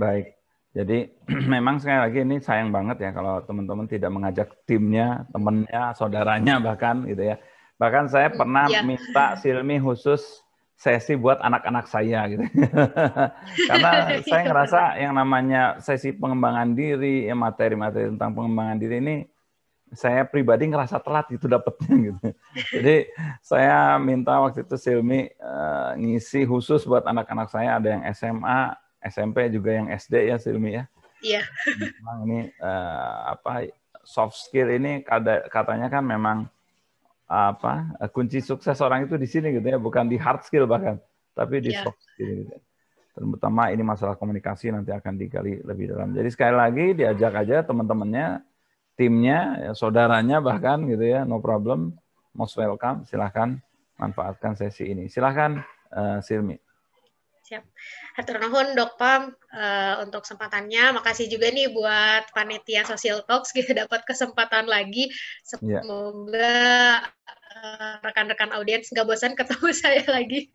Baik. Jadi memang sekali lagi ini sayang banget ya kalau teman-teman tidak mengajak timnya, temannya, saudaranya bahkan gitu ya. Bahkan saya hmm, pernah ya. minta Silmi khusus sesi buat anak-anak saya gitu. Karena iya. saya ngerasa yang namanya sesi pengembangan diri, ya materi-materi tentang pengembangan diri ini saya pribadi ngerasa telat itu dapetnya gitu. Jadi saya minta waktu itu Silmi uh, ngisi khusus buat anak-anak saya ada yang SMA, SMP juga yang SD ya Silmi ya. Iya. Memang ini uh, apa soft skill ini kada, katanya kan memang apa kunci sukses orang itu di sini gitu ya, bukan di hard skill bahkan, tapi di ya. soft skill. Gitu. Terutama ini masalah komunikasi nanti akan digali lebih dalam. Jadi sekali lagi diajak aja teman-temannya, timnya, ya, saudaranya bahkan gitu ya, no problem, most welcome, silahkan manfaatkan sesi ini. Silahkan uh, Silmi siap. Haturnuhun Dok Pam uh, untuk kesempatannya. Makasih juga nih buat panitia sosial Talks kita dapat kesempatan lagi. Iya. Semoga eh, rekan-rekan uh, audiens nggak bosan ketemu saya lagi.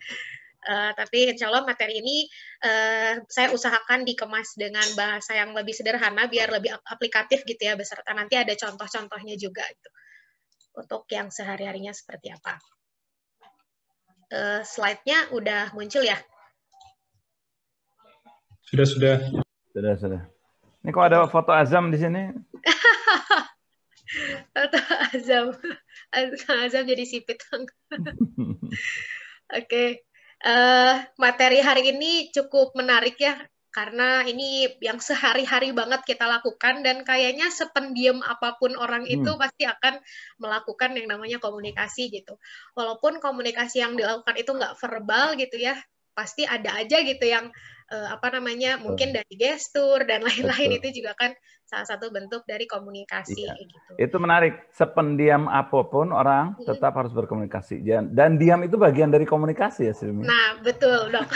Uh, tapi insya Allah materi ini uh, saya usahakan dikemas dengan bahasa yang lebih sederhana biar lebih aplikatif gitu ya beserta nanti ada contoh-contohnya juga gitu untuk yang sehari-harinya seperti apa. Uh, slide-nya udah muncul ya. Sudah, sudah. Sudah, sudah. Ini kok ada foto Azam di sini? foto Azam. Azam jadi sipit. Oke. okay. Uh, eh, materi hari ini cukup menarik ya karena ini yang sehari-hari banget kita lakukan dan kayaknya sependiam apapun orang hmm. itu pasti akan melakukan yang namanya komunikasi gitu. Walaupun komunikasi yang dilakukan itu nggak verbal gitu ya, pasti ada aja gitu yang eh, apa namanya mungkin dari gestur dan lain-lain itu juga kan salah satu bentuk dari komunikasi iya. gitu. Itu menarik. Sependiam apapun orang hmm. tetap harus berkomunikasi dan diam itu bagian dari komunikasi ya Silmi. Nah betul dok.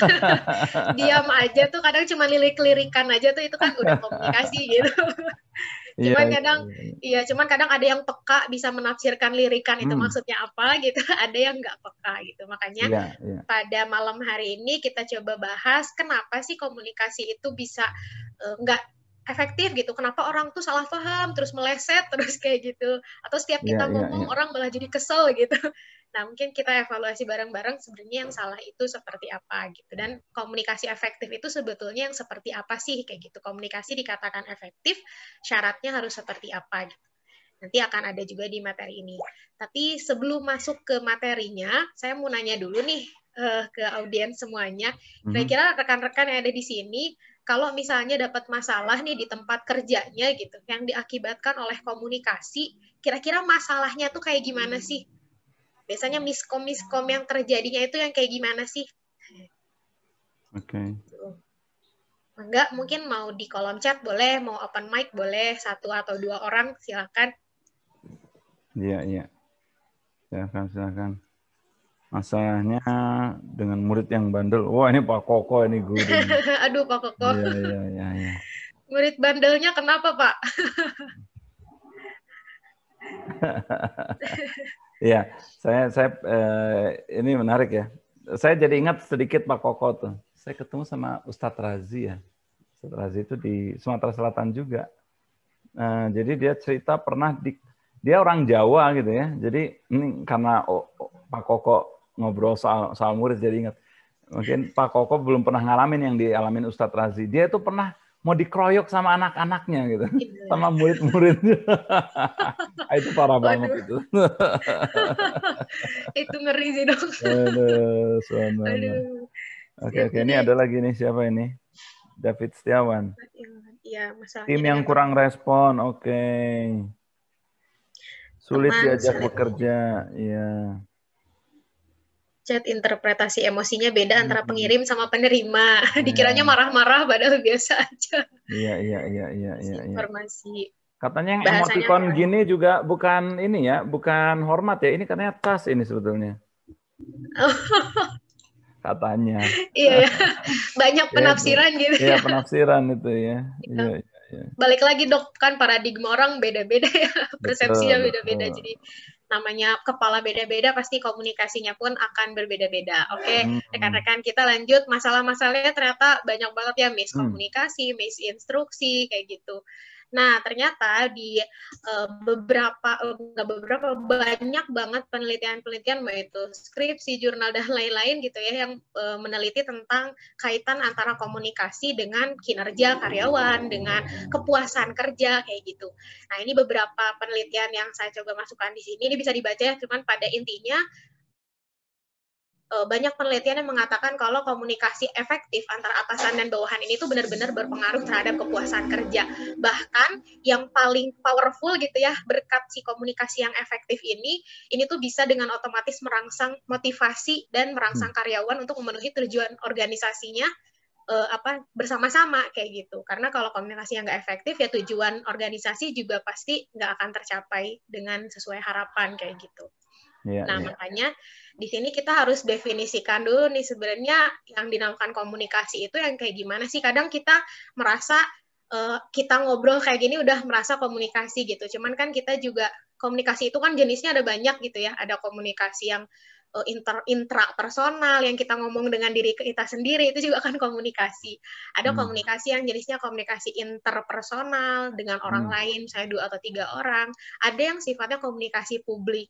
diam aja tuh kadang cuma lirik-lirikan aja tuh itu kan udah komunikasi gitu cuman yeah, iya, kadang yeah. Iya. iya cuman kadang ada yang peka bisa menafsirkan lirikan hmm. itu maksudnya apa gitu ada yang nggak peka gitu makanya yeah, yeah. pada malam hari ini kita coba bahas kenapa sih komunikasi itu bisa eh, nggak uh, efektif gitu. Kenapa orang tuh salah paham, terus meleset, terus kayak gitu. Atau setiap kita yeah, iya, ngomong yeah, yeah. orang malah jadi kesel gitu. Nah, mungkin kita evaluasi bareng-bareng sebenarnya yang salah itu seperti apa gitu. Dan komunikasi efektif itu sebetulnya yang seperti apa sih kayak gitu. Komunikasi dikatakan efektif, syaratnya harus seperti apa gitu. Nanti akan ada juga di materi ini. Tapi sebelum masuk ke materinya, saya mau nanya dulu nih uh, ke audiens semuanya. Mhm. Kira-kira rekan-rekan yang ada di sini, kalau misalnya dapat masalah nih di tempat kerjanya gitu, yang diakibatkan oleh komunikasi, kira-kira masalahnya tuh kayak gimana sih? biasanya miskom miskom yang terjadinya itu yang kayak gimana sih? Oke. Okay. Gitu. Enggak, mungkin mau di kolom chat boleh, mau open mic boleh, satu atau dua orang silakan. Iya, iya. Silakan, silakan. Masalahnya dengan murid yang bandel. Wah, ini Pak Koko ini guru. Aduh, Pak Koko. Iya, iya, iya. Ya. Murid bandelnya kenapa, Pak? Iya, saya saya eh, ini menarik ya. Saya jadi ingat sedikit Pak Koko tuh. Saya ketemu sama Ustadz Razi ya. Ustadz Razi itu di Sumatera Selatan juga. Eh, jadi dia cerita pernah di dia orang Jawa gitu ya. Jadi ini karena oh, oh, Pak Koko ngobrol soal soal murid jadi ingat. Mungkin Pak Koko belum pernah ngalamin yang dialamin Ustadz Razi. Dia itu pernah mau dikeroyok sama anak-anaknya gitu, yeah. sama murid-muridnya. Ah, itu parah Waduh. banget itu. itu ngeri sih dok. Aduh, Aduh. Oke, oke. Ini ada lagi nih siapa ini? David Setiawan. Iya, Ya, Tim yang kurang respon, oke. Okay. Sulit Teman, diajak sulit. bekerja, ya chat interpretasi emosinya beda hmm, antara hmm. pengirim sama penerima. Dikiranya iya. marah-marah padahal biasa aja. Iya iya iya iya iya. iya. Informasi. Katanya yang Bahasanya emoticon apa? gini juga bukan ini ya, bukan hormat ya. Ini katanya tas ini sebetulnya. Oh. katanya. iya, iya. banyak penafsiran ya, gitu. Iya, penafsiran itu gitu ya. ya. Iya, iya. Balik lagi dok, kan paradigma orang beda-beda ya, persepsinya beda-beda. Jadi namanya kepala beda-beda pasti komunikasinya pun akan berbeda-beda. Oke, okay? Hmm, hmm. rekan-rekan kita lanjut masalah-masalahnya ternyata banyak banget ya hmm. miskomunikasi, miss instruksi, kayak gitu. Nah, ternyata di uh, beberapa enggak eh, uh, beberapa banyak banget penelitian-penelitian baik itu skripsi, jurnal dan lain-lain gitu ya yang uh, meneliti tentang kaitan antara komunikasi dengan kinerja karyawan, dengan kepuasan kerja kayak gitu. Nah, ini beberapa penelitian yang saya coba masukkan di sini ini bisa dibaca ya, cuman pada intinya Eh, banyak penelitian yang mengatakan kalau komunikasi efektif antara atasan dan bawahan ini tuh benar-benar berpengaruh terhadap kepuasan kerja. Bahkan yang paling powerful gitu ya, berkat si komunikasi yang efektif ini, ini tuh bisa dengan otomatis merangsang motivasi dan merangsang hmm. karyawan untuk memenuhi tujuan organisasinya eh, apa bersama-sama kayak gitu. Karena kalau komunikasi yang nggak efektif ya tujuan organisasi juga pasti nggak akan tercapai dengan sesuai harapan kayak gitu. Yeah, nah yeah. makanya di sini kita harus definisikan dulu nih sebenarnya yang dinamakan komunikasi itu yang kayak gimana sih? Kadang kita merasa uh, kita ngobrol kayak gini udah merasa komunikasi gitu. Cuman kan kita juga komunikasi itu kan jenisnya ada banyak gitu ya. Ada komunikasi yang uh, inter intrapersonal yang kita ngomong dengan diri kita sendiri itu juga kan komunikasi. Ada hmm. komunikasi yang jenisnya komunikasi interpersonal dengan orang hmm. lain, saya dua atau tiga orang. Ada yang sifatnya komunikasi publik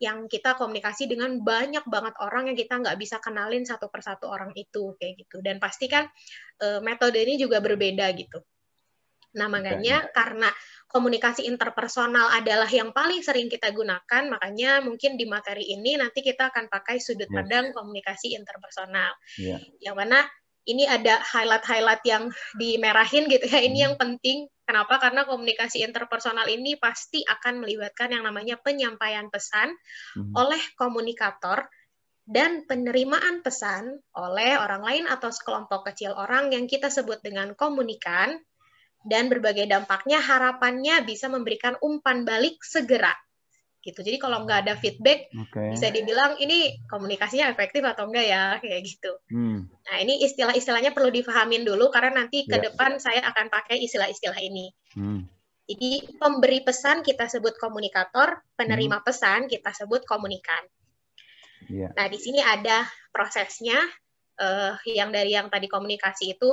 yang kita komunikasi dengan banyak banget orang yang kita nggak bisa kenalin satu persatu orang itu kayak gitu dan pasti kan uh, metode ini juga berbeda gitu nah makanya okay. karena komunikasi interpersonal adalah yang paling sering kita gunakan, makanya mungkin di materi ini nanti kita akan pakai sudut iya. pandang yes. komunikasi interpersonal. Yeah. Yang mana ini ada highlight-highlight yang dimerahin gitu ya, ini hmm. yang penting Kenapa? Karena komunikasi interpersonal ini pasti akan melibatkan yang namanya penyampaian pesan hmm. oleh komunikator dan penerimaan pesan oleh orang lain atau sekelompok kecil orang yang kita sebut dengan komunikan dan berbagai dampaknya harapannya bisa memberikan umpan balik segera gitu. Jadi kalau nggak ada feedback, okay. bisa dibilang ini komunikasinya efektif atau enggak ya kayak gitu. Hmm. Nah ini istilah-istilahnya perlu difahamin dulu karena nanti ke yeah. depan saya akan pakai istilah-istilah ini. Hmm. Jadi pemberi pesan kita sebut komunikator, penerima hmm. pesan kita sebut komunikan. Yeah. Nah di sini ada prosesnya uh, yang dari yang tadi komunikasi itu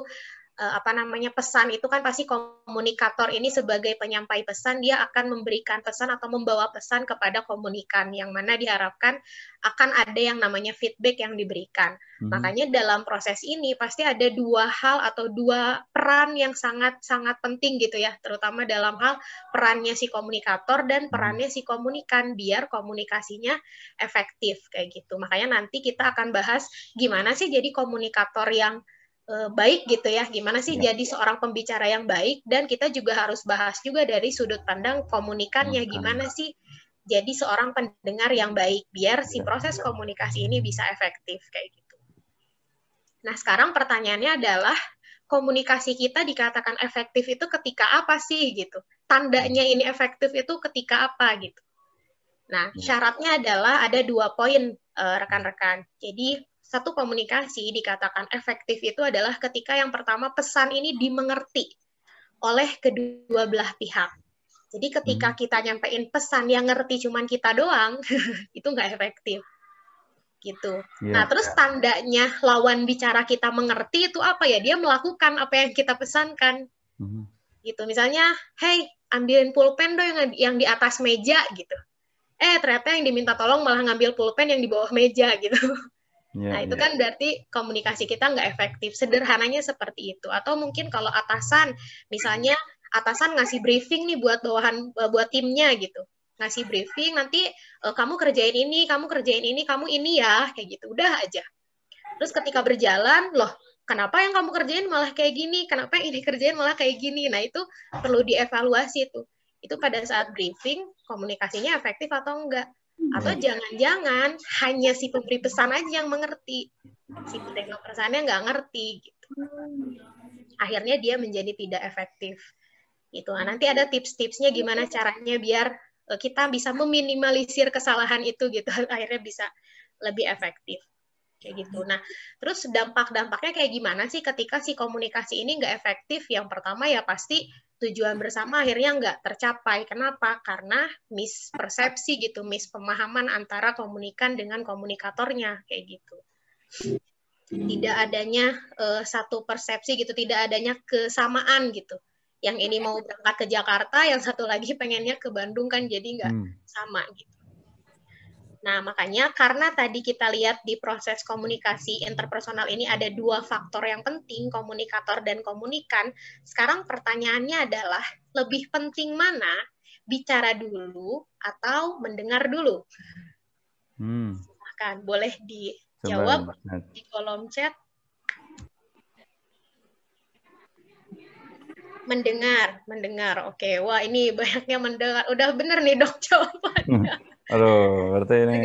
uh, apa namanya pesan itu kan pasti komunikator ini sebagai penyampai pesan dia akan memberikan pesan atau membawa pesan kepada komunikan yang mana diharapkan akan ada yang namanya feedback yang diberikan. Hmm. Makanya dalam proses ini pasti ada dua hal atau dua peran yang sangat sangat penting gitu ya, terutama dalam hal perannya si komunikator dan mhm. perannya si komunikan biar komunikasinya efektif kayak gitu. Makanya nanti kita akan bahas gimana sih jadi komunikator yang Eh, baik gitu ya. Gimana sih ya. jadi seorang pembicara yang baik dan kita juga harus bahas juga dari sudut pandang komunikannya gimana sih jadi seorang pendengar yang baik biar si iya. proses komunikasi ini bisa efektif kayak gitu. Nah, sekarang pertanyaannya adalah komunikasi kita dikatakan efektif itu ketika apa sih gitu? Tandanya ini efektif itu ketika apa gitu. Nah, iya. syaratnya adalah ada dua poin eh, rekan-rekan. Uh, Jadi satu komunikasi dikatakan efektif itu adalah ketika yang pertama pesan ini dimengerti oleh kedua belah pihak. Jadi ketika hmm. kita nyampein pesan yang ngerti cuman kita doang, itu nggak efektif. Gitu. Yeah. Nah, terus tandanya lawan bicara kita mengerti itu apa ya? Dia melakukan apa yang kita pesankan. Hmm. Gitu. Misalnya, "Hey, ambilin pulpen dong yang, yang di atas meja." gitu. Eh, ternyata yang diminta tolong malah ngambil pulpen yang di bawah meja gitu. Yeah, nah, itu yeah. kan berarti komunikasi kita nggak efektif. Sederhananya seperti itu. Atau mungkin kalau atasan, misalnya atasan ngasih briefing nih buat bawahan eh, buat timnya gitu. Ngasih briefing nanti uh, kamu kerjain ini, kamu kerjain ini, kamu ini ya, kayak gitu. Udah aja. Terus ketika berjalan, loh, kenapa yang kamu kerjain malah kayak gini? Kenapa yang ini kerjain malah kayak gini? Nah, itu perlu dievaluasi tuh. Itu pada saat briefing komunikasinya efektif atau enggak? Atau iya. jangan-jangan hanya si pemberi pesan aja yang mengerti. Si penerima pesannya nggak ngerti. Gitu. Akhirnya dia menjadi tidak efektif. Gitu. Nah, nanti ada tips-tipsnya gimana caranya biar e, kita bisa meminimalisir kesalahan itu gitu. Akhirnya bisa lebih efektif kayak gitu. Nah, terus dampak-dampaknya kayak gimana sih ketika si komunikasi ini nggak efektif? Yang pertama ya pasti tujuan bersama akhirnya nggak tercapai. Kenapa? Karena mispersepsi gitu, mispemahaman antara komunikan dengan komunikatornya kayak gitu. Tidak adanya uh, satu persepsi gitu, tidak adanya kesamaan gitu. Yang ini mau berangkat ke Jakarta, yang satu lagi pengennya ke Bandung kan jadi nggak hmm. sama gitu. Nah, makanya karena tadi kita lihat di proses komunikasi interpersonal ini ada dua faktor yang penting, komunikator dan komunikan. Sekarang pertanyaannya adalah lebih penting mana? Bicara dulu atau mendengar dulu? Hmm. Silahkan, boleh dijawab di kolom chat mendengar, mendengar. Oke, wah ini banyaknya mendengar. Udah bener nih dok jawabannya. Hmm. Aduh, berarti ini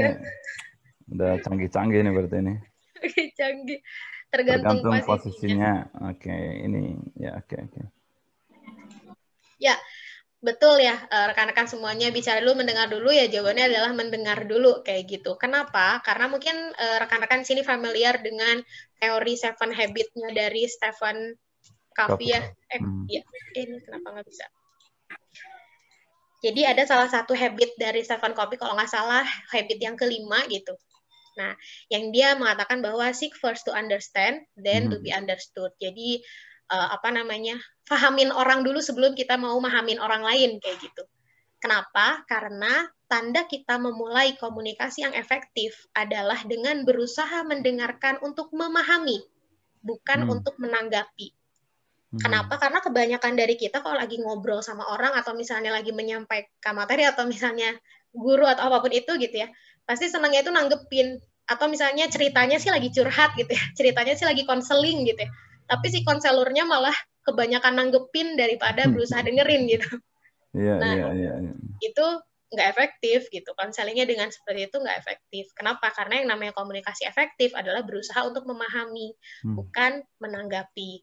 udah canggih-canggih nih berarti ini. canggih. Tergantung, Tergantung posisinya. posisinya. Oke, ini ya oke oke. Ya, betul ya e, rekan-rekan semuanya bicara dulu mendengar dulu ya jawabannya adalah mendengar dulu kayak gitu. Kenapa? Karena mungkin e, rekan-rekan sini familiar dengan teori seven habitnya dari Stephen ya, Eh, hmm. ya. Ini kenapa nggak bisa? Jadi ada salah satu habit dari Stefan Kopi kalau nggak salah habit yang kelima gitu. Nah, yang dia mengatakan bahwa seek first to understand, then to be hmm. understood. Jadi uh, apa namanya? Fahamin orang dulu sebelum kita mau memahamin orang lain kayak gitu. Kenapa? Karena tanda kita memulai komunikasi yang efektif adalah dengan berusaha mendengarkan untuk memahami, bukan hmm. untuk menanggapi. Hmm. Kenapa? Karena kebanyakan dari kita kalau lagi ngobrol sama orang atau misalnya lagi menyampaikan materi atau misalnya guru atau apapun itu gitu ya, pasti senangnya itu nanggepin atau misalnya ceritanya sih lagi curhat gitu ya, ceritanya sih lagi konseling gitu ya. Tapi si konselurnya malah kebanyakan nanggepin daripada hmm. berusaha dengerin gitu. Iya, nah, iya, iya. iya. Itu nggak efektif gitu. Konselingnya dengan seperti itu nggak efektif. Kenapa? Karena yang namanya komunikasi efektif adalah berusaha untuk memahami, hmm. bukan menanggapi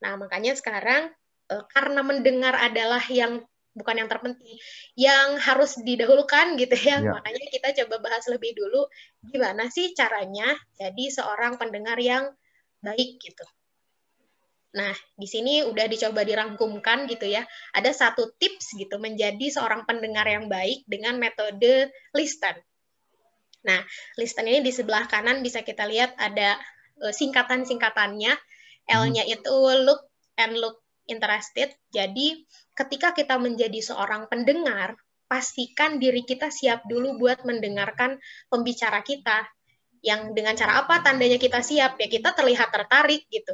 Nah, makanya sekarang eh, karena mendengar adalah yang bukan yang terpenting, yang harus didahulukan gitu ya. ya. Makanya kita coba bahas lebih dulu gimana sih caranya jadi seorang pendengar yang baik gitu. Nah, di sini udah dicoba dirangkumkan gitu ya. Ada satu tips gitu menjadi seorang pendengar yang baik dengan metode listen. Nah, listen ini di sebelah kanan bisa kita lihat ada eh, singkatan-singkatannya. L-nya hmm. itu look and look interested. Jadi ketika kita menjadi seorang pendengar, pastikan diri kita siap dulu buat mendengarkan pembicara kita. Yang dengan cara apa tandanya kita siap ya kita terlihat tertarik gitu.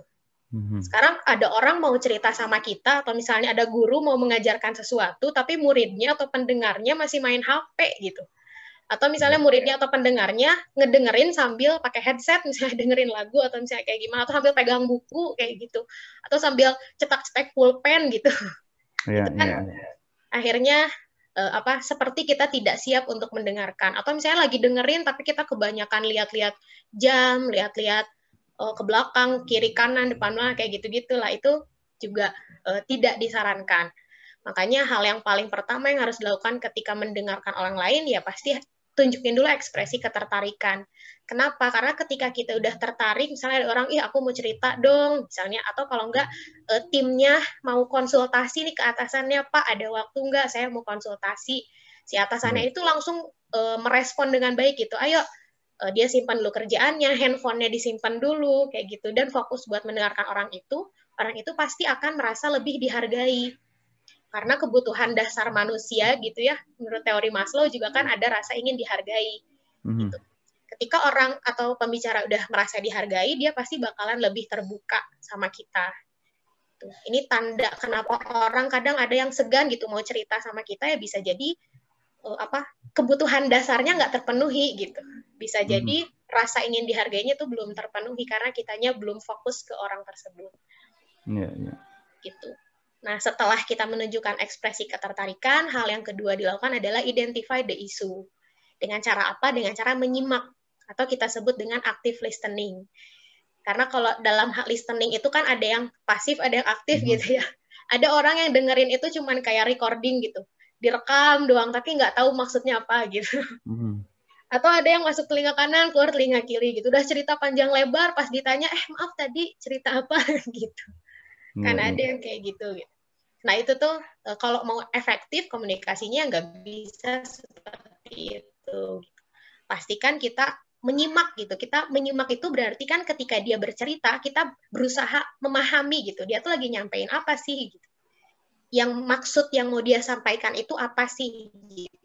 Hmm. Sekarang ada orang mau cerita sama kita atau misalnya ada guru mau mengajarkan sesuatu tapi muridnya atau pendengarnya masih main HP gitu atau misalnya muridnya atau pendengarnya ngedengerin sambil pakai headset misalnya dengerin lagu atau misalnya kayak gimana atau sambil pegang buku kayak gitu atau sambil cetak-cetak pulpen gitu yeah, itu kan yeah, iya. akhirnya uh, apa seperti kita tidak siap untuk mendengarkan atau misalnya lagi dengerin tapi kita kebanyakan lihat-lihat jam lihat-lihat uh, ke belakang kiri kanan depan mana kayak gitu gitulah itu juga uh, tidak disarankan Makanya hal yang paling pertama yang harus dilakukan ketika mendengarkan orang lain ya pasti tunjukin dulu ekspresi ketertarikan. Kenapa? Karena ketika kita udah tertarik, misalnya ada orang, ih aku mau cerita dong, misalnya, atau kalau enggak eh, timnya mau konsultasi nih ke atasannya, Pak ada waktu enggak saya mau konsultasi. Si atasannya hmm. itu langsung eh, merespon dengan baik gitu, ayo e, dia simpan dulu kerjaannya, handphonenya disimpan dulu, kayak gitu, dan fokus buat mendengarkan orang itu, orang itu pasti akan merasa lebih dihargai karena kebutuhan dasar manusia gitu ya menurut teori Maslow juga kan ada rasa ingin dihargai mm-hmm. gitu ketika orang atau pembicara udah merasa dihargai dia pasti bakalan lebih terbuka sama kita gitu. ini tanda kenapa orang kadang ada yang segan gitu mau cerita sama kita ya bisa jadi uh, apa kebutuhan dasarnya nggak terpenuhi gitu bisa mm-hmm. jadi rasa ingin dihargainya tuh belum terpenuhi karena kitanya belum fokus ke orang tersebut yeah, yeah. gitu Nah, setelah kita menunjukkan ekspresi ketertarikan, hal yang kedua dilakukan adalah identify the issue. Dengan cara apa? Dengan cara menyimak atau kita sebut dengan active listening. Karena kalau dalam hal listening itu kan ada yang pasif, ada yang aktif hmm. gitu ya. Ada orang yang dengerin itu cuman kayak recording gitu. Direkam doang tapi nggak tahu maksudnya apa gitu. Hmm. Atau ada yang masuk telinga kanan, keluar telinga kiri gitu. Udah cerita panjang lebar pas ditanya, "Eh, maaf tadi cerita apa?" gitu kan ada yang kayak gitu, gitu. Nah itu tuh e, kalau mau efektif komunikasinya nggak bisa seperti itu. Pastikan kita menyimak gitu. Kita menyimak itu berarti kan ketika dia bercerita, kita berusaha memahami gitu. Dia tuh lagi nyampein apa sih gitu. Yang maksud yang mau dia sampaikan itu apa sih gitu.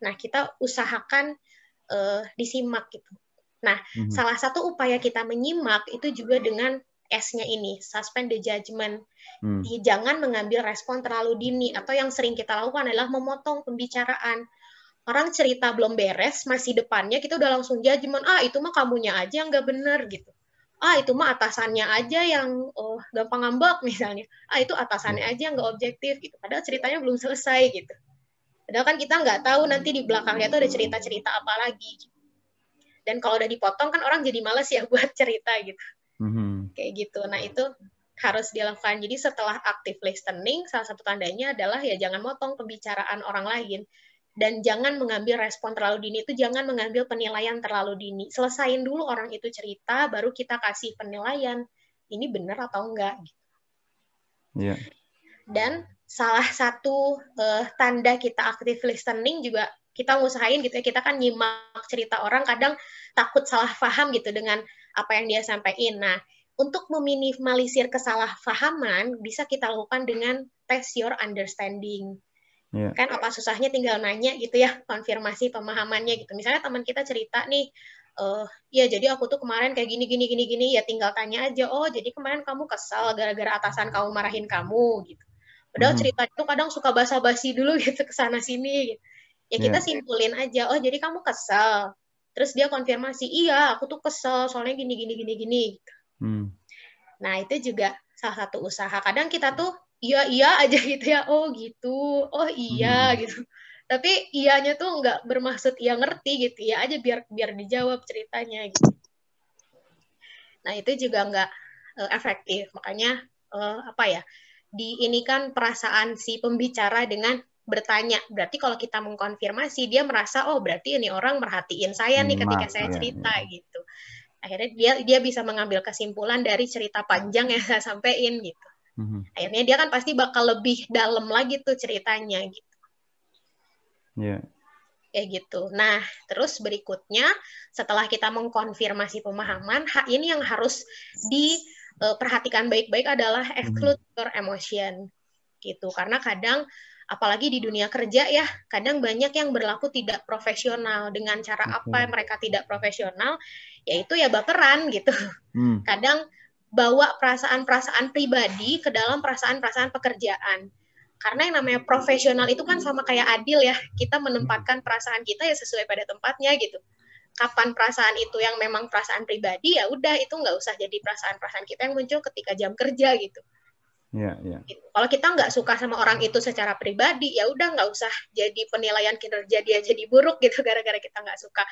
Nah, kita usahakan uh, disimak gitu. Nah, mm-hmm. salah satu upaya kita menyimak itu juga dengan S-nya ini, suspend the judgment. Hmm. Jangan mengambil respon terlalu dini atau yang sering kita lakukan adalah memotong pembicaraan. Orang cerita belum beres, masih depannya kita udah langsung judgment, ah itu mah kamunya aja yang nggak bener gitu. Ah itu mah atasannya aja yang oh, gampang ngambek misalnya. Ah itu atasannya iya. aja yang nggak objektif gitu. Padahal ceritanya belum selesai gitu. Padahal kan kita nggak tahu nanti di belakangnya tuh ada cerita-cerita apa lagi. Gitu. Dan kalau udah dipotong kan orang jadi males ya buat cerita gitu hmm Kayak gitu. Nah, itu harus dilakukan. Jadi setelah active listening, salah satu tandanya adalah ya jangan motong pembicaraan orang lain dan jangan mengambil respon terlalu dini itu jangan mengambil penilaian terlalu dini. Selesain dulu orang itu cerita baru kita kasih penilaian ini benar atau enggak gitu. Yeah. Dan salah satu uh, tanda kita active listening juga kita ngusahain gitu ya kita kan nyimak cerita orang kadang takut salah paham gitu dengan apa yang dia sampaikan. Nah, untuk meminimalisir kesalahpahaman bisa kita lakukan dengan test your understanding. Yeah. Kan apa susahnya tinggal nanya gitu ya, konfirmasi pemahamannya gitu. Misalnya teman kita cerita nih, uh, ya jadi aku tuh kemarin kayak gini gini gini gini ya tinggal tanya aja oh jadi kemarin kamu kesal gara-gara atasan kamu marahin kamu gitu padahal mm-hmm. cerita itu kadang suka basa-basi dulu gitu ke sana sini gitu. ya kita yeah. simpulin aja oh jadi kamu kesel terus dia konfirmasi iya aku tuh kesel soalnya gini gini gini gini hmm. nah itu juga salah satu usaha kadang kita tuh iya iya aja gitu ya oh gitu oh iya hmm. gitu tapi ianya tuh nggak bermaksud ia ngerti gitu ya aja biar biar dijawab ceritanya gitu nah itu juga nggak uh, efektif makanya uh, apa ya di ini kan perasaan si pembicara dengan bertanya. Berarti kalau kita mengkonfirmasi, dia merasa oh berarti ini orang merhatiin saya nih hmm, ketika saya iya, cerita iya, iya. gitu. Akhirnya dia dia bisa mengambil kesimpulan dari cerita panjang yang saya sampaikan gitu. Hmm. Akhirnya dia kan pasti bakal lebih dalam lagi tuh ceritanya gitu. Ya. Yeah. Kayak gitu. Nah, terus berikutnya setelah kita mengkonfirmasi pemahaman, hak ini yang harus diperhatikan eh, baik-baik adalah hmm. exclude your emotion gitu. Karena kadang apalagi di dunia kerja ya kadang banyak yang berlaku tidak profesional dengan cara apa mereka tidak profesional yaitu ya baperan gitu hmm. kadang bawa perasaan-perasaan pribadi ke dalam perasaan-perasaan pekerjaan karena yang namanya profesional itu kan sama kayak adil ya kita menempatkan hmm. perasaan kita ya sesuai pada tempatnya gitu kapan perasaan itu yang memang perasaan pribadi ya udah itu nggak usah jadi perasaan-perasaan kita yang muncul ketika jam kerja gitu Yeah, yeah. Gitu. Kalau kita nggak suka sama orang itu secara pribadi, ya udah nggak usah jadi penilaian kinerja dia jadi buruk gitu gara-gara kita nggak suka.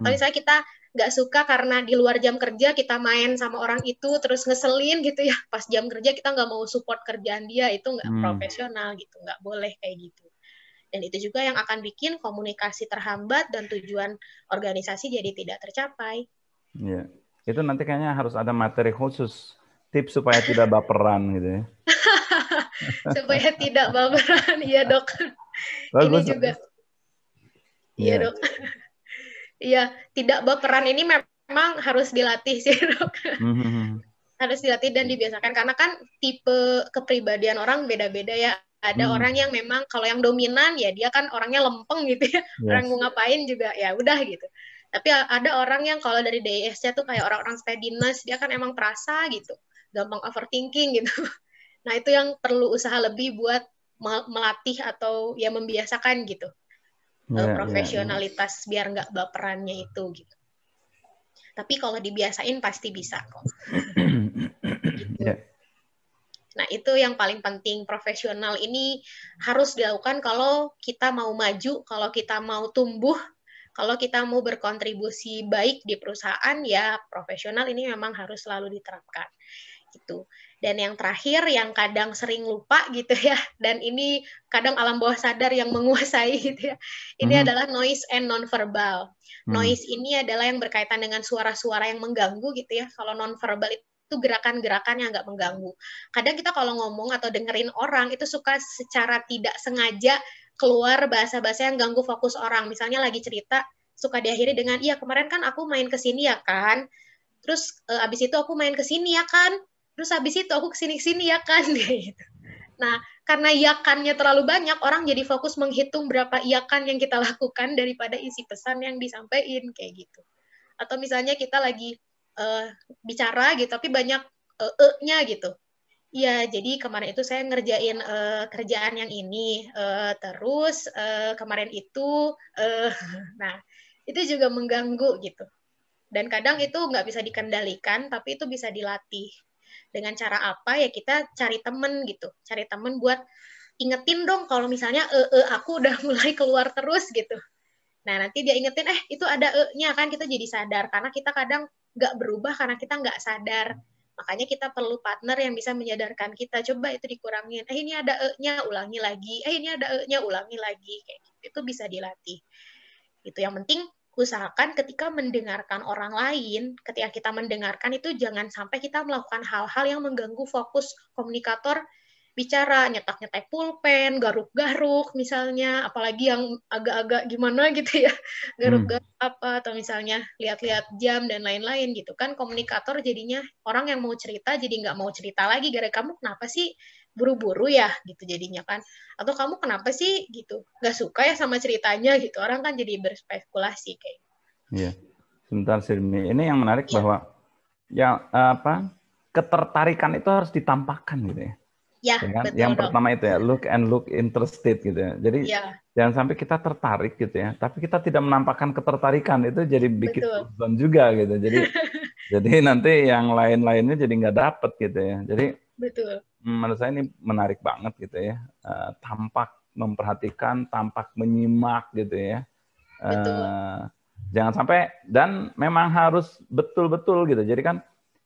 Atau hmm. misalnya kita nggak suka karena di luar jam kerja kita main sama orang itu terus ngeselin gitu ya. Pas jam kerja kita nggak mau support kerjaan dia itu nggak hmm. profesional gitu, nggak boleh kayak gitu. Dan itu juga yang akan bikin komunikasi terhambat dan tujuan organisasi jadi tidak tercapai. Iya, itu nanti kayaknya harus ada materi khusus Tips supaya tidak baperan gitu ya. supaya tidak baperan, iya dok. Bagus. Ini juga. Iya yeah. dok. Iya, tidak baperan ini memang harus dilatih sih dok. Hmm, hmm, hmm. harus dilatih dan dibiasakan karena kan tipe kepribadian orang beda-beda ya. Ada hmm. orang yang memang kalau yang dominan ya dia kan orangnya lempeng gitu ya. Yes. Orang mau ngapain juga ya udah gitu. Tapi ada orang yang kalau dari dis tuh kayak orang-orang steadiness, dia kan emang terasa gitu gampang overthinking gitu. Nah, itu yang perlu usaha lebih buat melatih atau ya membiasakan gitu. Yeah, ya, ya. profesionalitas yeah, biar nggak baperannya itu gitu. Tapi kalau dibiasain pasti bisa kok. gitu. yeah. Nah, itu yang paling penting. Profesional ini harus dilakukan kalau kita mau maju, kalau kita mau tumbuh, kalau kita mau berkontribusi baik di perusahaan, ya profesional ini memang harus selalu diterapkan gitu. Dan yang terakhir yang kadang sering lupa gitu ya, dan ini kadang alam bawah sadar yang menguasai gitu ya. Ini hmm. adalah noise and nonverbal. Hmm. Noise ini adalah yang berkaitan dengan suara-suara yang mengganggu gitu ya. Kalau nonverbal itu itu gerakan-gerakan yang nggak mengganggu. Kadang kita kalau ngomong atau dengerin orang itu suka secara tidak sengaja keluar bahasa-bahasa yang ganggu fokus orang. Misalnya lagi cerita suka diakhiri dengan iya kemarin kan aku main ke sini ya kan. Terus e, abis itu aku main ke sini ya kan terus habis itu aku kesini sini ya kan gitu nah karena iakannya terlalu banyak orang jadi fokus menghitung berapa iakan yang kita lakukan daripada isi pesan yang disampaikan kayak gitu atau misalnya kita lagi uh, bicara gitu tapi banyak eh, e-nya gitu Iya, jadi kemarin itu saya ngerjain uh, kerjaan yang ini, uh, terus uh, kemarin itu, uh, nah itu juga mengganggu gitu. Dan kadang itu nggak bisa dikendalikan, tapi itu bisa dilatih. Dengan cara apa ya kita cari temen gitu, cari temen buat ingetin dong kalau misalnya e, e aku udah mulai keluar terus gitu. Nah nanti dia ingetin eh itu ada e-nya eh, kan kita jadi sadar karena kita kadang nggak berubah karena kita nggak sadar. Makanya kita perlu partner yang bisa menyadarkan kita. Coba itu dikurangin. Eh ini ada e-nya, ulangi lagi. Eh ini ada e-nya, ulangi lagi. Kayak gitu. Itu bisa dilatih. Itu yang penting usahakan ketika mendengarkan orang lain, ketika kita mendengarkan itu jangan sampai kita melakukan hal-hal yang mengganggu fokus komunikator bicara, nyetak-nyetak pulpen, garuk-garuk misalnya, apalagi yang agak-agak gimana gitu ya, garuk-garuk hmm. apa, atau misalnya lihat-lihat jam dan lain-lain gitu kan, komunikator jadinya orang yang mau cerita jadi nggak mau cerita lagi, gara kamu kenapa sih buru-buru ya gitu jadinya kan atau kamu kenapa sih gitu nggak suka ya sama ceritanya gitu orang kan jadi berspekulasi kayak gitu. iya sebentar Sirmi ini yang menarik ya. bahwa ya apa ketertarikan itu harus ditampakkan gitu ya Ya, ya kan? betul yang dong. pertama itu ya look and look interested gitu ya. Jadi ya. jangan sampai kita tertarik gitu ya, tapi kita tidak menampakkan ketertarikan itu jadi bikin betul. juga gitu. Jadi jadi nanti yang lain-lainnya jadi nggak dapet gitu ya. Jadi betul menurut saya ini menarik banget gitu ya. Eh, tampak memperhatikan, tampak menyimak gitu ya. Betul. Eh, jangan sampai dan memang harus betul-betul gitu. Jadi kan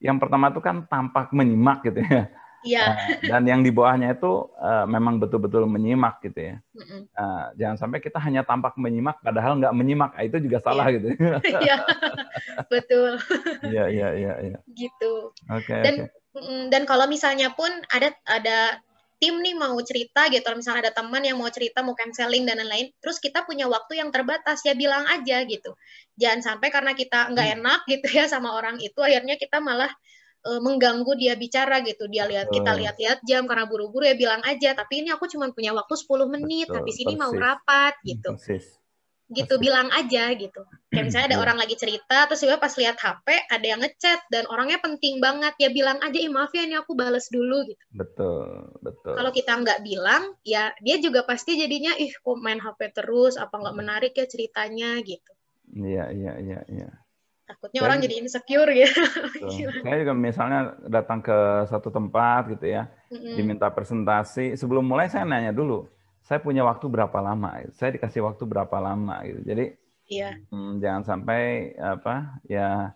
yang pertama itu kan tampak menyimak gitu ya. Iya. Eh, dan yang di bawahnya itu uh, memang betul-betul menyimak gitu ya. Uh, jangan sampai kita hanya tampak menyimak padahal nggak menyimak, ah, itu juga salah ya. gitu. Iya, betul. Iya, iya, iya. iya. Gitu. Oke. Okay, dan okay Mm, dan kalau misalnya pun ada ada tim nih mau cerita gitu, misalnya ada teman yang mau cerita, mau canceling dan lain-lain, terus kita punya waktu yang terbatas ya bilang aja gitu. Jangan sampai karena kita nggak hmm. enak gitu ya sama orang itu, akhirnya kita malah e, mengganggu dia bicara gitu. Dia lihat kita lihat-lihat jam karena buru-buru ya bilang aja. Tapi ini aku cuma punya waktu 10 menit, Tapi sini mau rapat gitu. Persis gitu bilang aja gitu. Kayak misalnya ada iya. orang lagi cerita, terus gue pas lihat HP ada yang ngechat dan orangnya penting banget, ya bilang aja, eh maaf ya ini aku bales dulu gitu. Betul, betul. Kalau kita nggak bilang, ya dia juga pasti jadinya, ih kok main HP terus, apa nggak iya. menarik ya ceritanya gitu. Iya, iya, iya, iya. Takutnya dan, orang jadi insecure ya. Gitu. Saya juga misalnya datang ke satu tempat gitu ya, mm -hmm. diminta presentasi, sebelum mulai saya nanya dulu, saya punya waktu berapa lama, gitu. saya dikasih waktu berapa lama gitu. Jadi iya. hmm, jangan sampai apa ya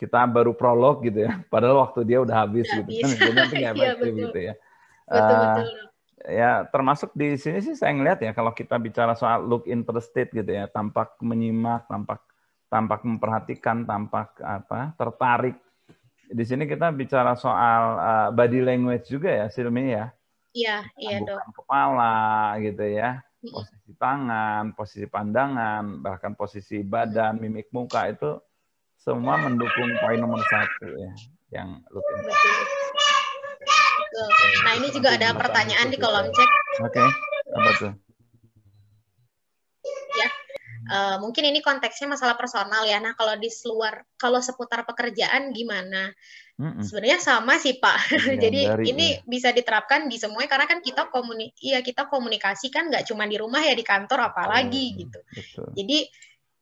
kita baru prolog gitu ya, padahal waktu dia udah habis ya, gitu. Kan, jadi nanti nggak iya, gitu ya. Betul, uh, betul. Ya termasuk di sini sih saya ngelihat ya kalau kita bicara soal look interested gitu ya, tampak menyimak, tampak tampak memperhatikan, tampak apa tertarik. Di sini kita bicara soal uh, body language juga ya, Silmi ya Iya, iya dok. kepala gitu ya. Posisi tangan, posisi pandangan, bahkan posisi badan, mimik muka itu semua mendukung poin nomor satu ya yang lu Nah ini juga ada pertanyaan di kolom chat. Oke, okay. apa tuh? Ya, uh, mungkin ini konteksnya masalah personal ya. Nah kalau di luar, kalau seputar pekerjaan gimana? mm Sebenarnya sama sih Pak. Iya, Jadi dari, ini iya. bisa diterapkan di semua karena kan kita komuni, ya kita komunikasi kan nggak cuma di rumah ya di kantor apalagi mm, gitu. Betul. Jadi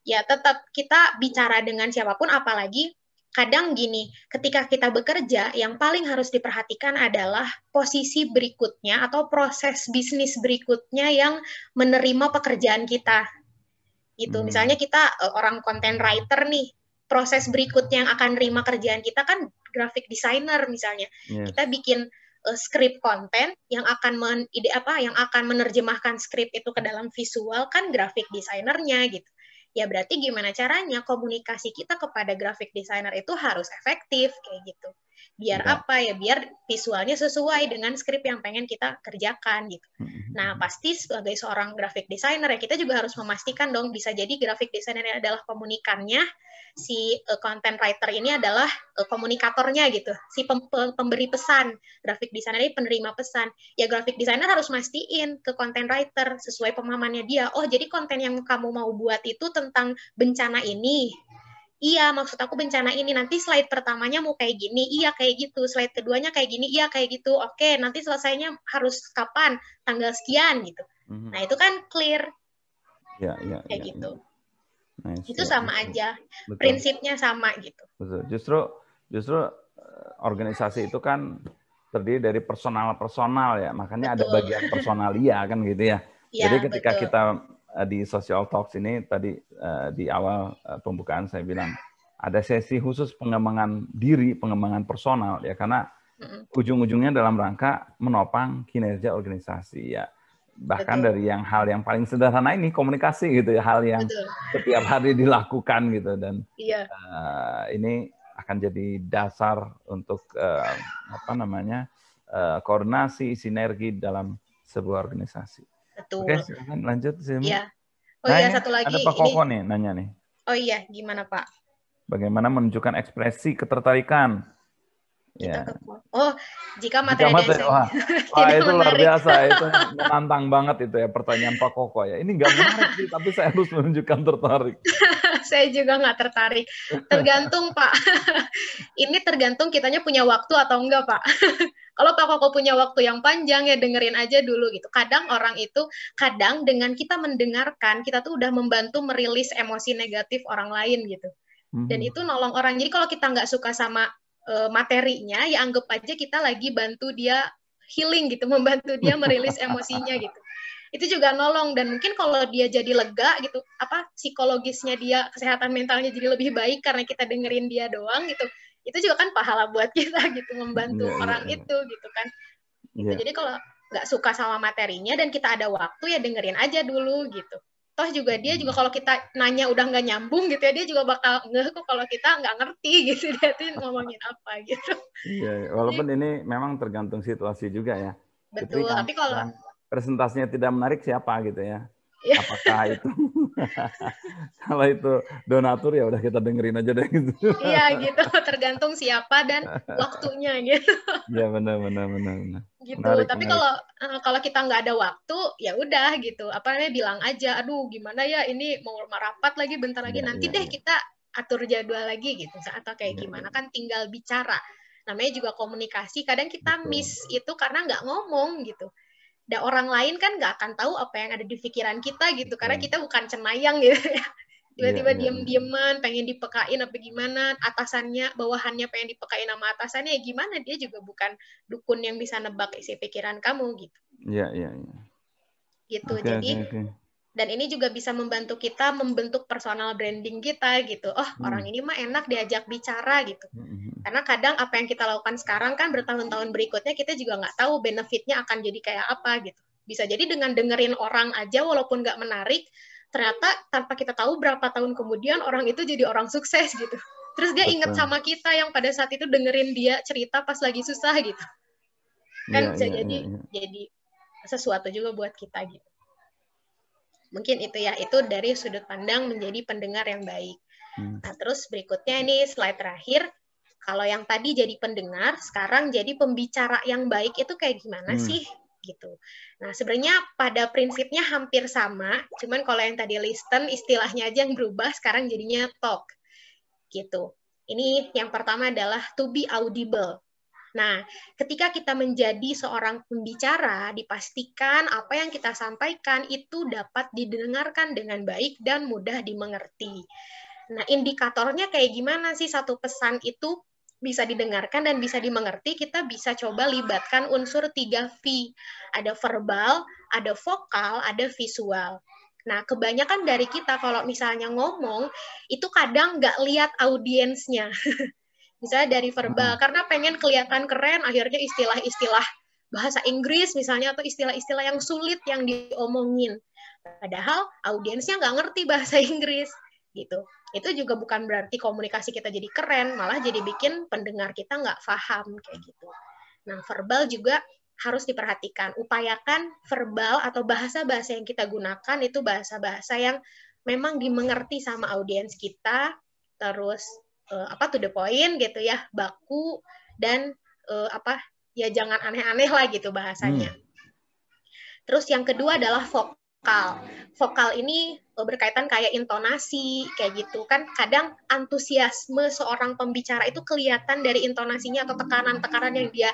ya tetap kita bicara dengan siapapun apalagi kadang gini ketika kita bekerja yang paling harus diperhatikan adalah posisi berikutnya atau proses bisnis berikutnya yang menerima pekerjaan kita. Gitu. Hmm. Misalnya kita e, orang content writer nih proses berikutnya yang akan terima kerjaan kita kan graphic designer misalnya. Yes. Kita bikin uh, eh, skrip konten yang akan men, ide apa yang akan menerjemahkan skrip itu ke dalam visual kan graphic desainernya gitu. Ya berarti gimana caranya komunikasi kita kepada graphic designer itu harus efektif kayak gitu. Biar yeah. apa ya? Biar visualnya sesuai dengan skrip yang pengen kita kerjakan gitu. Hmm. Nah, pasti sebagai seorang graphic designer ya kita juga harus memastikan dong bisa jadi graphic designer ini adalah komunikannya, si uh, content writer ini adalah uh, komunikatornya gitu, si pem pemberi pesan. Graphic designer ini penerima pesan. Ya graphic designer harus mastiin ke content writer sesuai pemahamannya dia. Oh, jadi konten yang kamu mau buat itu tentang bencana ini iya maksud aku bencana ini nanti slide pertamanya mau kayak gini iya kayak gitu slide keduanya kayak gini iya kayak gitu oke nanti selesainya harus kapan tanggal sekian gitu mm-hmm. nah itu kan clear ya, ya, kayak ya, gitu ya. Nice, itu ya, sama betul. aja betul. prinsipnya sama gitu betul justru justru eh, organisasi itu kan terdiri dari personal personal ya makanya betul. ada bagian personalia kan gitu ya, ya jadi ketika betul. kita Eh, di Social Talks ini tadi eh, di awal eh, pembukaan saya bilang ada sesi khusus pengembangan diri, pengembangan personal ya karena ujung-ujungnya dalam rangka menopang kinerja organisasi ya. Bahkan Betul. dari yang hal yang paling sederhana ini komunikasi gitu ya, hal yang Betul. setiap hari dilakukan gitu dan iya. uh, ini akan jadi dasar untuk uh, apa namanya? Uh, koordinasi sinergi dalam sebuah organisasi. Betul. Oke, silakan lanjut sih. Iya. Oh nah, iya, satu lagi. Ada Pak Koko ini... nih nanya nih. Oh iya, gimana Pak? Bagaimana menunjukkan ekspresi ketertarikan kita iya. oh jika materi, jika materi wah, wah itu luar biasa itu menantang banget itu ya pertanyaan Pak Koko ya ini nggak menarik sih tapi saya harus menunjukkan tertarik saya juga nggak tertarik tergantung Pak ini tergantung kitanya punya waktu atau enggak Pak kalau Pak Koko punya waktu yang panjang ya dengerin aja dulu gitu kadang orang itu kadang dengan kita mendengarkan kita tuh udah membantu merilis emosi negatif orang lain gitu dan hmm. itu nolong orang jadi kalau kita nggak suka sama Eh, materinya ya anggap aja kita lagi bantu dia healing gitu membantu dia merilis emosinya gitu itu juga nolong dan mungkin kalau dia jadi lega gitu apa psikologisnya dia kesehatan mentalnya jadi lebih baik karena kita dengerin dia doang gitu itu juga kan pahala buat kita gitu membantu yeah, iya, orang yeah. itu gitu kan yeah. jadi kalau nggak suka sama materinya dan kita ada waktu ya dengerin aja dulu gitu toh juga dia juga kalau kita nanya udah nggak nyambung gitu ya dia juga bakal ngeh kok kalau kita nggak ngerti gitu dia tuh ngomongin apa gitu iya, iya. walaupun Jadi, ini memang tergantung situasi juga ya betul Jadi, tapi kalau presentasinya tidak menarik siapa gitu ya Iya. apakah itu kalau itu donatur ya udah kita dengerin aja deh gitu iya gitu tergantung siapa dan waktunya gitu ya benar benar benar, gitu menarik, tapi kalau eh, kalau kita nggak ada waktu ya udah gitu apa namanya bilang aja aduh gimana ya ini mau merapat lagi bentar lagi ya, nanti ya, deh ya. kita atur jadwal lagi gitu atau kayak ya, gimana ya. kan tinggal bicara namanya juga komunikasi kadang kita Betul. miss itu karena nggak ngomong gitu dan orang lain kan nggak akan tahu apa yang ada di pikiran kita gitu karena kita bukan cenayang gitu ya iya, tiba-tiba yeah, diem-dieman pengen dipekain apa gimana atasannya bawahannya pengen dipekain sama atasannya ya gimana dia juga bukan dukun yang bisa nebak isi pikiran kamu gitu ya yeah, ya yeah, gitu okay, jadi okay, okay. dan ini juga bisa membantu kita membentuk personal branding kita gitu oh hmm. orang ini mah enak diajak bicara gitu hmm, hmm, hmm. Karena kadang apa yang kita lakukan sekarang kan bertahun-tahun berikutnya kita juga nggak tahu benefitnya akan jadi kayak apa gitu. Bisa jadi dengan dengerin orang aja walaupun nggak menarik, ternyata tanpa kita tahu berapa tahun kemudian orang itu jadi orang sukses gitu. Terus dia inget sama kita yang pada saat itu dengerin dia cerita pas lagi susah gitu. Kan ya, bisa ya, jadi ya. jadi sesuatu juga buat kita gitu. Mungkin itu ya, itu dari sudut pandang menjadi pendengar yang baik. Hmm. Nah, terus berikutnya ini slide terakhir, kalau yang tadi jadi pendengar, sekarang jadi pembicara yang baik itu kayak gimana hmm. sih? gitu. Nah, sebenarnya pada prinsipnya hampir sama, cuman kalau yang tadi listen istilahnya aja yang berubah, sekarang jadinya talk. Gitu. Ini yang pertama adalah to be audible. Nah, ketika kita menjadi seorang pembicara, dipastikan apa yang kita sampaikan itu dapat didengarkan dengan baik dan mudah dimengerti. Nah, indikatornya kayak gimana sih satu pesan itu bisa didengarkan dan bisa dimengerti, kita bisa coba libatkan unsur 3V. Ada verbal, ada vokal, ada visual. Nah, kebanyakan dari kita kalau misalnya ngomong, itu kadang nggak lihat audiensnya. misalnya dari verbal, hmm. karena pengen kelihatan keren, akhirnya istilah-istilah bahasa Inggris misalnya, atau istilah-istilah yang sulit yang diomongin. Padahal audiensnya nggak ngerti bahasa Inggris. gitu itu juga bukan berarti komunikasi kita jadi keren, malah jadi bikin pendengar kita nggak paham kayak gitu. Nah, verbal juga harus diperhatikan. Upayakan verbal atau bahasa-bahasa yang kita gunakan itu bahasa-bahasa yang memang dimengerti sama audiens kita, terus uh, apa to the point gitu ya, baku dan uh, apa ya jangan aneh-aneh lah gitu bahasanya. Hmm. Terus yang kedua adalah fokus vokal. Vokal ini eh, berkaitan kayak intonasi, kayak gitu kan. Kadang antusiasme seorang pembicara itu kelihatan dari intonasinya atau tekanan-tekanan yang dia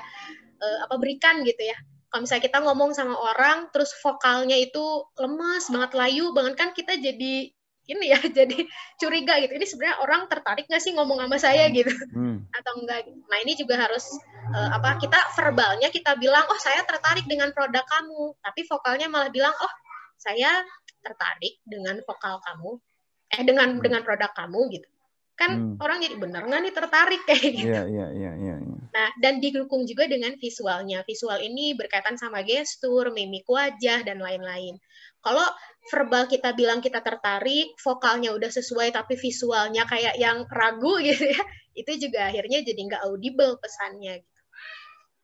uh, apa berikan gitu ya. Kalau misalnya kita ngomong sama orang, terus vokalnya itu lemes banget, layu banget kan kita jadi ini ya jadi curiga gitu ini sebenarnya orang tertarik nggak sih ngomong sama saya hmm. gitu hmm. atau enggak gitu. nah ini juga harus uh, apa kita verbalnya kita bilang oh saya tertarik dengan produk kamu tapi vokalnya malah bilang oh saya tertarik dengan vokal kamu eh dengan hmm. dengan produk kamu gitu kan hmm. orang jadi bener nggak nih tertarik kayak gitu yeah, yeah, yeah, yeah, yeah. nah dan didukung juga dengan visualnya visual ini berkaitan sama gestur mimik wajah dan lain-lain kalau verbal kita bilang kita tertarik vokalnya udah sesuai tapi visualnya kayak yang ragu gitu ya itu juga akhirnya jadi nggak audible pesannya gitu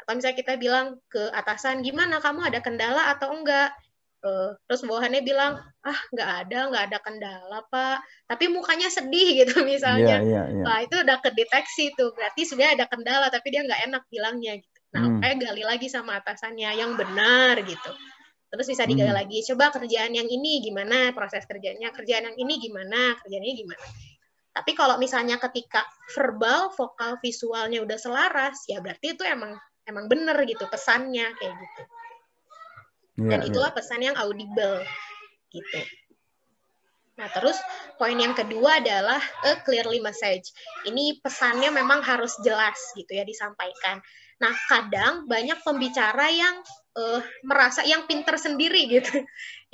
atau misalnya kita bilang ke atasan gimana kamu ada kendala atau enggak uh, Terus bawahannya bilang, ah nggak ada, nggak ada kendala pak. Tapi mukanya sedih gitu misalnya. Yeah, yeah, yeah. Nah itu udah kedeteksi tuh. Berarti sebenarnya ada kendala tapi dia nggak enak bilangnya gitu. Nah hmm. kayak gali lagi sama atasannya yang benar gitu. Terus bisa digali hmm. lagi, coba kerjaan yang ini gimana proses kerjanya, kerjaan yang ini gimana, kerjanya gimana. Tapi kalau misalnya ketika verbal, vokal, visualnya udah selaras, ya berarti itu emang emang bener gitu pesannya kayak gitu. Dan iya, itulah yeah. pesan yang audible gitu. Nah, terus poin yang kedua adalah a eh, clearly message. Ini pesannya memang harus jelas gitu ya disampaikan. Nah, kadang banyak pembicara yang uh, merasa yang pinter sendiri gitu.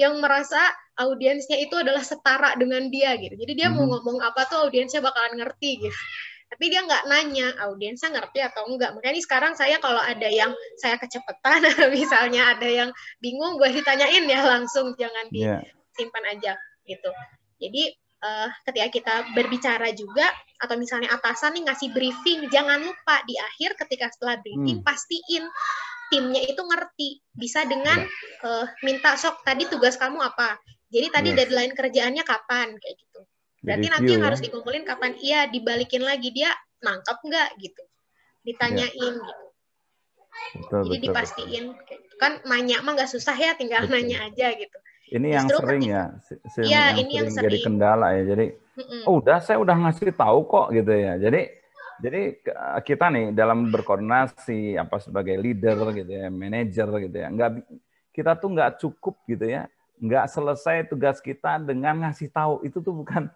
Yang merasa audiensnya itu adalah setara dengan dia gitu. Jadi dia mm -hmm. mau ngomong apa tuh audiensnya bakalan ngerti gitu tapi dia nggak nanya audiensnya ngerti atau enggak makanya ini sekarang saya kalau ada yang saya kecepatan misalnya ada yang bingung gue ditanyain ya langsung jangan iya. disimpan aja gitu jadi uh, ketika kita berbicara juga atau misalnya atasan nih ngasih briefing jangan lupa di akhir ketika setelah briefing hmm. pastiin timnya itu ngerti bisa dengan yeah. Iya. uh, minta sok tadi tugas kamu apa jadi tadi yes. Iya. deadline kerjaannya kapan kayak gitu Berarti nanti ya? harus dikumpulin kapan iya dibalikin lagi dia nangkap nggak gitu. Ditanyain ya. gitu. Betul, Jadi betul, dipastiin betul. kan nanya mah nggak susah ya tinggal betul. nanya aja gitu. Ini Justru kan ya, iya, yang sering ya, si, ini sering yang sering jadi kendala ya. Jadi oh udah saya udah ngasih tahu kok gitu ya. Jadi jadi kita nih dalam berkoordinasi apa sebagai leader gitu ya, manager gitu ya, Enggak kita tuh nggak cukup gitu ya, nggak selesai tugas kita dengan ngasih tahu itu tuh bukan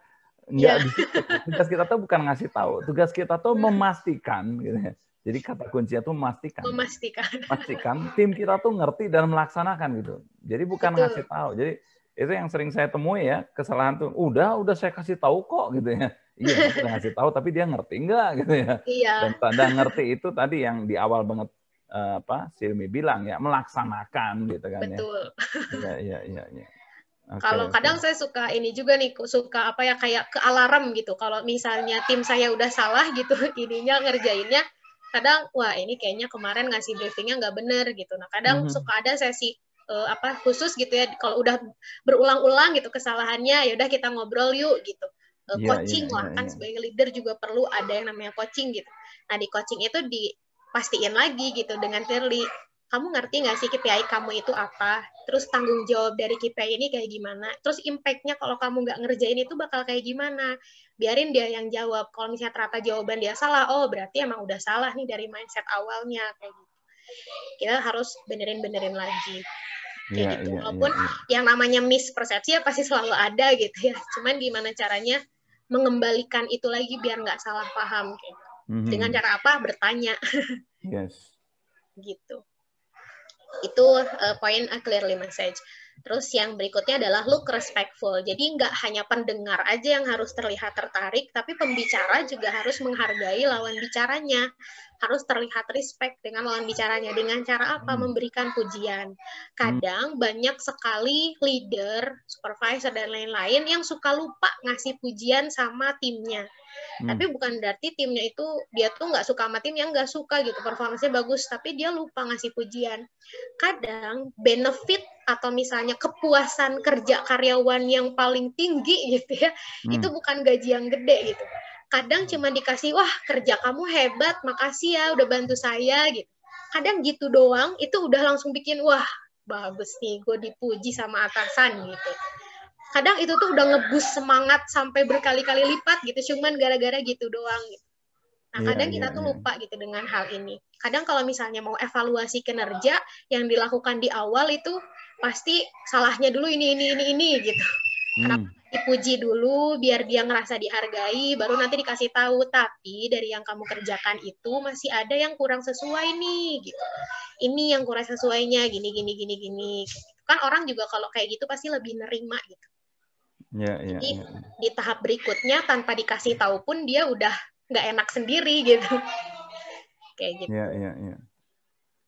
Enggak, yeah. tugas kita tuh bukan ngasih tahu, tugas kita tuh hmm. memastikan gitu ya. Jadi kata kuncinya tuh memastikan. Memastikan. Memastikan tim kita tuh ngerti dan melaksanakan gitu. Jadi bukan Betul. ngasih tahu. Jadi itu yang sering saya temui ya, kesalahan tuh udah udah saya kasih tahu kok gitu ya. Iya, saya kasih tahu tapi dia ngerti enggak gitu ya. Iya. Dan tanda ngerti itu tadi yang di awal banget eh, apa Silmi bilang ya melaksanakan gitu kan ya. Betul. Iya, iya, iya. Ya. Okay, kalau kadang saya suka ini juga nih suka apa ya kayak ke alarm gitu. Kalau misalnya tim saya udah salah gitu ininya ngerjainnya kadang wah ini kayaknya kemarin ngasih briefingnya nggak bener gitu. Nah kadang mm -hmm. suka ada sesi uh, apa khusus gitu ya kalau udah berulang-ulang gitu kesalahannya ya udah kita ngobrol yuk gitu. Uh, coaching yeah, lah iya, kan yeah. sebagai leader juga perlu ada yang namanya coaching gitu. Nah di coaching itu di lagi gitu dengan Terli kamu ngerti nggak sih KPI kamu itu apa? Terus tanggung jawab dari KPI ini kayak gimana? Terus impactnya kalau kamu nggak ngerjain itu bakal kayak gimana? Biarin dia yang jawab. Kalau misalnya ternyata jawaban dia salah, oh berarti emang udah salah nih dari mindset awalnya kayak gitu. Kita harus benerin-benerin lagi. Kayak ya, gitu. Ya, Walaupun ya, ya. yang namanya mispersepsi ya pasti selalu ada gitu ya. Cuman gimana caranya mengembalikan itu lagi biar nggak salah paham. Kayak. Mm -hmm. Dengan cara apa? Bertanya. yes. gitu. Itu uh, poin a eh, clearly message. Terus yang berikutnya adalah look respectful. Jadi nggak hanya pendengar aja yang harus terlihat tertarik, tapi pembicara juga harus menghargai lawan bicaranya harus terlihat respect dengan lawan bicaranya dengan cara apa hmm. memberikan pujian. Hmm. Kadang banyak sekali leader, supervisor dan lain-lain yang suka lupa ngasih pujian sama timnya. Hmm. Tapi bukan berarti timnya itu dia tuh nggak suka sama tim yang nggak suka gitu performanya bagus, tapi dia lupa ngasih pujian. Kadang benefit atau misalnya kepuasan kerja karyawan yang paling tinggi gitu ya, hmm. itu bukan gaji yang gede gitu kadang cuma hmm. dikasih wah kerja kamu hebat makasih ya udah bantu saya gitu kadang gitu doang itu udah langsung bikin wah bagus nih gue dipuji sama atasan gitu kadang itu tuh udah ngebus semangat sampai berkali-kali lipat gitu cuman gara-gara gitu doang gitu nah iya, kadang iya, kita tuh iya. lupa gitu dengan hal ini kadang kalau misalnya mau evaluasi kinerja yang dilakukan di awal itu pasti salahnya dulu ini ini ini ini gitu hmm dipuji dulu biar dia ngerasa dihargai baru nanti dikasih tahu tapi dari yang kamu kerjakan itu masih ada yang kurang sesuai nih gitu ini yang kurang sesuainya gini gini gini gini kan orang juga kalau kayak gitu pasti lebih nerima gitu ya, ya, jadi ya. di tahap berikutnya tanpa dikasih tahu pun dia udah nggak enak sendiri gitu kayak gitu ya, ya, ya.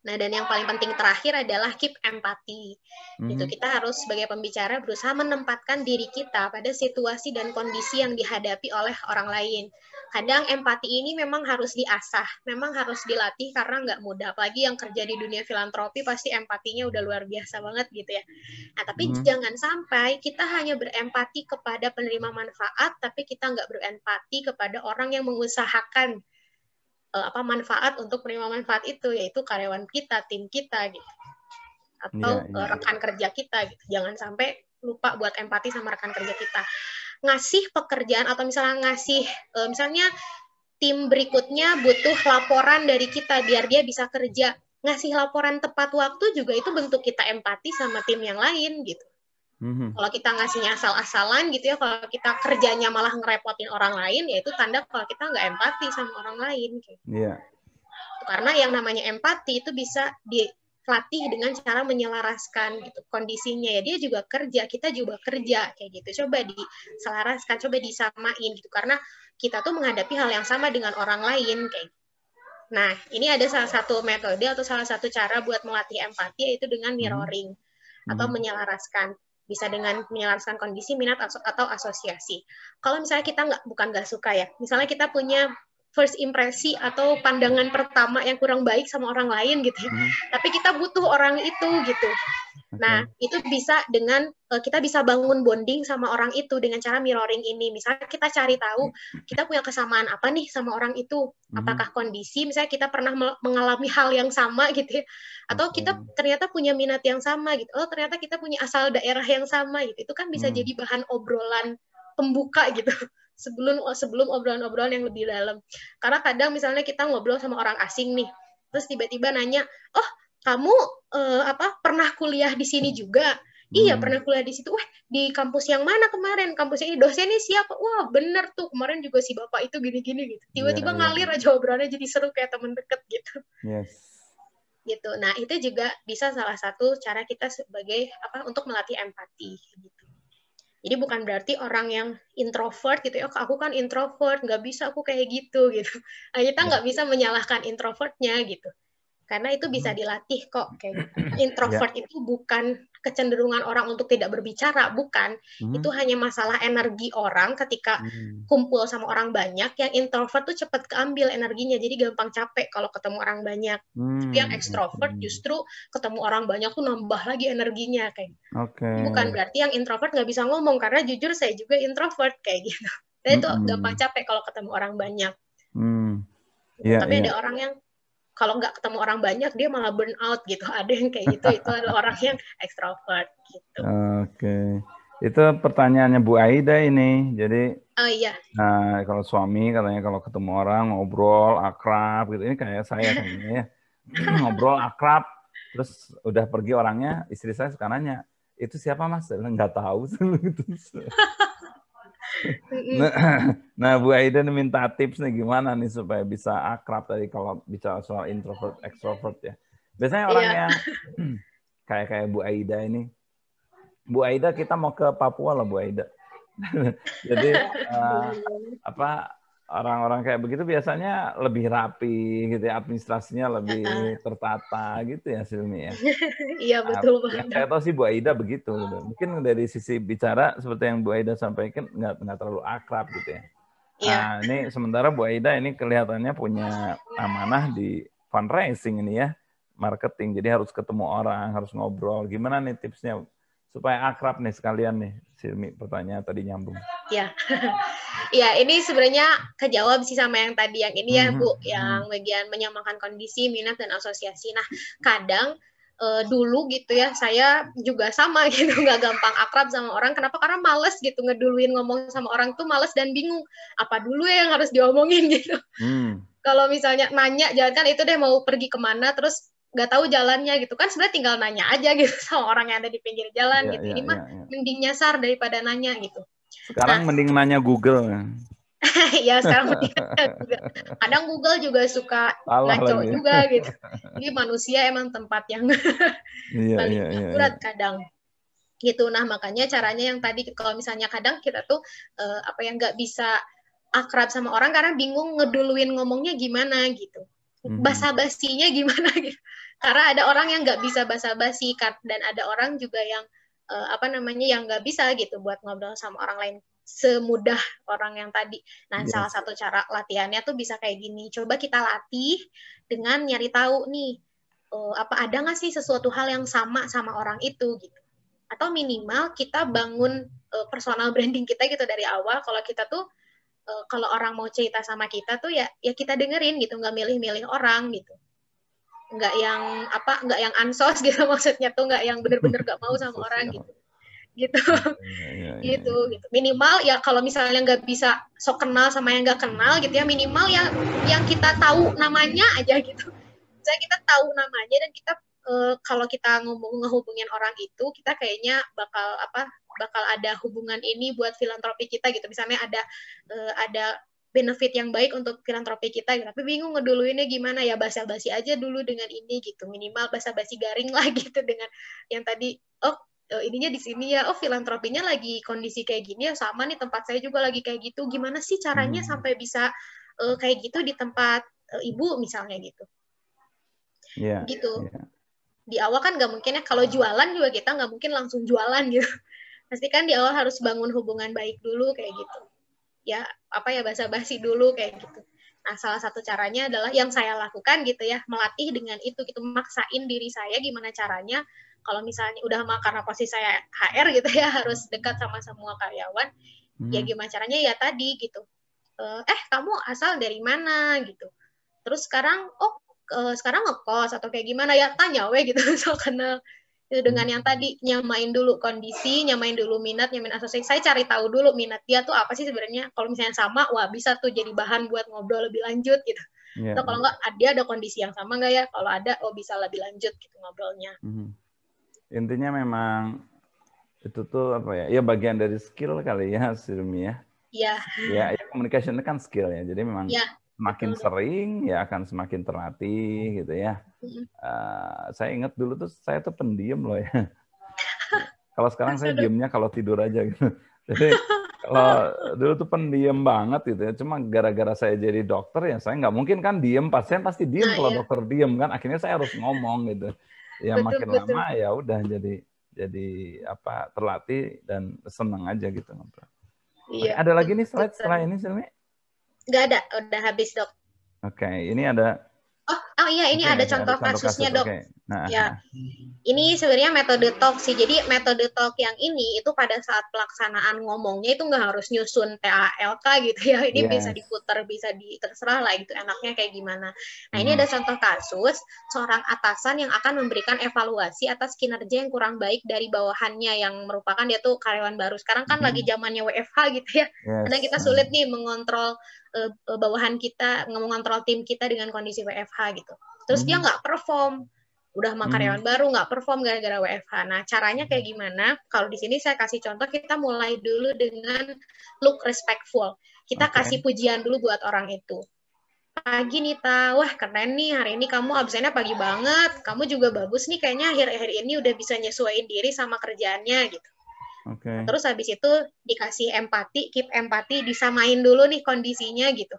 Nah, dan yang paling penting terakhir adalah keep empathy. hmm Itu mhm. kita harus sebagai pembicara berusaha menempatkan diri kita pada situasi dan kondisi yang dihadapi oleh orang lain. Kadang empati ini memang harus diasah, memang harus dilatih karena nggak mudah. Apalagi yang kerja di dunia filantropi pasti empatinya udah luar biasa banget gitu ya. Nah, tapi hmm jangan sampai kita hanya berempati kepada penerima manfaat, tapi kita nggak berempati kepada orang yang mengusahakan uh, apa manfaat untuk menerima manfaat itu yaitu karyawan kita, tim kita gitu. Atau ya, ya. rekan kerja kita gitu. Jangan sampai lupa buat empati sama rekan kerja kita. Ngasih pekerjaan atau misalnya ngasih uh, misalnya tim berikutnya butuh laporan dari kita biar dia bisa kerja. Ngasih laporan tepat waktu juga itu bentuk kita empati sama tim yang lain gitu hmm Kalau kita ngasihnya asal-asalan gitu ya, kalau kita kerjanya malah ngerepotin orang lain, ya itu tanda kalau kita nggak empati sama orang lain. Gitu. Iya. Yeah. Karena yang namanya empati itu bisa dilatih dengan cara menyelaraskan gitu kondisinya ya dia juga kerja, kita juga kerja kayak gitu. Coba diselaraskan, coba disamain gitu karena kita tuh menghadapi hal yang sama dengan orang lain kayak. Nah, ini ada salah satu metode atau salah satu cara buat melatih empati yaitu dengan mm-hmm. mirroring hmm atau mm-hmm. menyelaraskan bisa dengan menyelaraskan kondisi minat atau asosiasi. Kalau misalnya kita nggak bukan nggak suka ya, misalnya kita punya first impresi atau pandangan pertama yang kurang baik sama orang lain gitu. Hmm. Tapi kita butuh orang itu gitu. Okay. Nah, itu bisa dengan eh, kita bisa bangun bonding sama orang itu dengan cara mirroring ini. Misalnya kita cari tahu mm-hmm. kita punya kesamaan apa nih sama orang itu. Mm-hmm. Apakah kondisi misalnya kita pernah mengalami hal yang sama gitu ya? atau Atau kita ternyata punya minat yang sama gitu. Oh, ternyata kita punya asal daerah yang sama gitu. Itu kan bisa hmm. jadi bahan obrolan pembuka gitu sebelum sebelum obrolan-obrolan yang lebih dalam. Karena kadang misalnya kita ngobrol sama orang asing nih, terus tiba-tiba nanya, "Oh, kamu eh, apa pernah kuliah di sini juga?" Iya hmm. pernah kuliah di situ. Wah di kampus yang mana kemarin? Kampus ini dosennya siapa? Wah bener tuh kemarin juga si bapak itu gini-gini gitu. Iya, tiba-tiba yeah, ngalir yeah. aja obrolannya jadi seru kayak temen deket gitu. Yes. Gitu. Nah itu juga bisa salah satu cara kita sebagai apa untuk melatih empati gitu. Jadi bukan berarti orang yang introvert gitu ya, oh, aku kan introvert, nggak bisa aku kayak gitu gitu. Nah, kita ya. nggak bisa menyalahkan introvertnya gitu, karena itu bisa hmm. dilatih kok. Kayak gitu. introvert ya. itu bukan kecenderungan orang untuk tidak berbicara, bukan. Hmm. Itu hanya masalah energi orang ketika hmm. kumpul sama orang banyak. Yang introvert tuh cepat keambil energinya, jadi gampang capek kalau ketemu orang banyak. Hmm. Tapi yang hmm, ekstrovert justru ketemu orang banyak tuh nambah lagi energinya kayak. gitu. Okay. Bukan berarti yang introvert nggak bisa ngomong karena jujur saya juga introvert kayak gitu. Saya itu hmm, hmm. gampang capek kalau ketemu orang banyak. Hmm. Gitu. Yeah, Tapi yeah. ada orang yang kalau nggak ketemu orang banyak dia malah burn out gitu ada yang kayak gitu itu adalah orang yang ekstrovert gitu oke okay. itu pertanyaannya Bu Aida ini jadi oh iya nah kalau suami katanya kalau ketemu orang ngobrol akrab gitu ini kayak saya kayaknya ya hmm, ngobrol akrab terus udah pergi orangnya istri saya sekarangnya itu siapa mas nggak tahu nah, nah, Bu Aiden minta tips nih gimana nih supaya bisa akrab tadi kalau bicara soal introvert extrovert ya. Biasanya orang iya. yang kayak kayak Bu Aida ini. Bu Aida kita mau ke Papua lah Bu Aida. Jadi uh, apa orang-orang kayak begitu biasanya lebih rapi gitu ya administrasinya lebih tertata gitu ya Silmi ya. Iya nah, betul nah, banget. Saya tahu sih Bu Aida begitu. Oh. Gitu. Mungkin dari sisi bicara seperti yang Bu Aida sampaikan nggak nggak terlalu akrab gitu ya. Iya. Nah ini sementara Bu Aida ini kelihatannya punya amanah di fundraising ini ya marketing. Jadi harus ketemu orang, harus ngobrol. Gimana nih tipsnya supaya akrab nih sekalian nih Silmi pertanyaan tadi nyambung. Ya, ya ini sebenarnya kejawab sih sama yang tadi yang ini ya mm -hmm. Bu, yang mhm. bagian menyamakan kondisi minat dan asosiasi. Nah kadang uh, dulu gitu ya saya juga sama gitu nggak gampang akrab sama orang kenapa karena males gitu ngeduluin ngomong sama orang tuh males dan bingung apa dulu ya yang harus diomongin gitu Mm. kalau misalnya nanya jangan kan itu deh mau pergi kemana terus nggak tahu jalannya gitu kan sebenarnya tinggal nanya aja gitu sama orang yang ada di pinggir jalan yeah, gitu ini iya, mah mah iya, yeah. mending nyasar daripada nanya gitu sekarang nah, mending nanya Google ya iya, sekarang mending nanya Google kadang Google juga suka Salah ngaco lagi. juga gitu ini manusia emang tempat yang yeah, paling yeah, akurat yeah. kadang gitu nah makanya caranya yang tadi kalau misalnya kadang kita tuh uh, apa yang nggak bisa akrab sama orang karena bingung ngeduluin ngomongnya gimana gitu mhm. bahasa basinya gimana gitu karena ada orang yang nggak bisa basa-basi kan, dan ada orang juga yang uh, apa namanya yang nggak bisa gitu buat ngobrol sama orang lain semudah orang yang tadi. Nah, yeah. salah satu cara latihannya tuh bisa kayak gini. Coba kita latih dengan nyari tahu nih uh, apa ada nggak sih sesuatu hal yang sama sama orang itu gitu. Atau minimal kita bangun uh, personal branding kita gitu dari awal kalau kita tuh uh, kalau orang mau cerita sama kita tuh ya ya kita dengerin gitu, nggak milih-milih orang gitu nggak yang apa nggak yang ansos gitu maksudnya tuh nggak yang bener-bener nggak mau sama orang iya. gitu gitu ya, ya, ya. gitu iya. gitu minimal ya kalau misalnya nggak bisa sok kenal sama yang nggak kenal gitu ya minimal yang yang kita tahu namanya aja gitu saya kita tahu namanya dan kita uh, kalau kita ngomong ngehubungin orang itu kita kayaknya bakal apa bakal ada hubungan ini buat filantropi kita gitu misalnya ada uh, ada benefit yang baik untuk filantropi kita gitu. tapi bingung ngeduluinnya gimana ya basa-basi aja dulu dengan ini gitu minimal basa-basi garing lah gitu dengan yang tadi oh eh, ininya di sini ya oh filantropinya lagi kondisi kayak gini ya sama nih tempat saya juga lagi kayak gitu gimana sih caranya hmm. sampai bisa uh, kayak gitu di tempat uh, ibu misalnya gitu yeah, gitu yeah. di awal kan nggak mungkin ya kalau jualan juga kita nggak mungkin langsung jualan gitu pasti kan di awal harus bangun hubungan baik dulu kayak gitu ya apa ya bahasa basi dulu kayak gitu. Nah, salah satu caranya adalah yang saya lakukan gitu ya, melatih dengan itu gitu, maksain diri saya gimana caranya kalau misalnya udah karena posisi saya HR gitu ya, harus dekat sama semua karyawan. Ya hmm. Ya gimana caranya ya tadi gitu. Eh, eh, kamu asal dari mana gitu. Terus sekarang oh eh, sekarang ngekos atau kayak gimana ya tanya weh gitu soal kenal itu dengan hmm. yang tadi nyamain dulu kondisi, nyamain dulu minat, nyamain asosiasi. Saya cari tahu dulu minat dia tuh apa sih sebenarnya. Kalau misalnya sama, wah bisa tuh jadi bahan buat ngobrol lebih lanjut gitu. Yeah. Atau kalau enggak dia ada kondisi yang sama nggak ya? Kalau ada, oh bisa lebih lanjut gitu ngobrolnya. Mm-hmm. Intinya memang itu tuh apa ya? Ya bagian dari skill kali ya, Sirmi ya. Iya. Yeah. Ya, ya communication itu kan skill ya. Jadi memang yeah semakin Betul. sering ya akan semakin terlatih iya. gitu ya. Uh, saya ingat dulu tuh saya tuh pendiam loh ya. kalau sekarang saya diemnya kalau tidur aja gitu. Jadi kalau dulu tuh pendiam banget gitu ya. Cuma gara-gara saya jadi dokter ya saya nggak mungkin kan diem. Pasien pasti diem nah, kalau ya. dokter diem kan. Akhirnya saya harus ngomong gitu. Ya betul, makin betul. lama ya udah jadi jadi apa terlatih dan seneng aja gitu ngobrol. Iya, Ada betul, lagi nih slide setelah ini Silmi? Nggak ada, udah habis dok. Oke, okay. ini ada. Oh, oh iya ini okay, ada, ada contoh kasusnya kasus, dok. Okay. Nah. Ya, ini sebenarnya metode talk sih. Jadi metode talk yang ini itu pada saat pelaksanaan ngomongnya itu nggak harus nyusun TALK gitu ya. Ini yes. bisa diputar, bisa di terserah lah gitu. Enaknya kayak gimana. Nah ini hmm. ada contoh kasus seorang atasan yang akan memberikan evaluasi atas kinerja yang kurang baik dari bawahannya yang merupakan dia tuh karyawan baru. Sekarang kan hmm. lagi zamannya WFH gitu ya. Yes. Karena kita mhm. sulit nih mengontrol uh, bawahan kita mengontrol tim kita dengan kondisi WFH gitu terus hmm. dia nggak perform udah sama hmm. karyawan hmm. baru nggak perform gara-gara WFH nah caranya kayak hmm. gimana kalau di sini saya kasih contoh kita mulai dulu dengan look respectful kita okay. kasih pujian dulu buat orang itu pagi Nita, wah keren nih hari ini kamu absennya pagi banget, kamu juga bagus nih kayaknya akhir-akhir ini udah bisa nyesuaiin diri sama kerjaannya gitu. Okay. Nah, terus habis itu dikasih empati, keep empati, disamain dulu nih kondisinya gitu.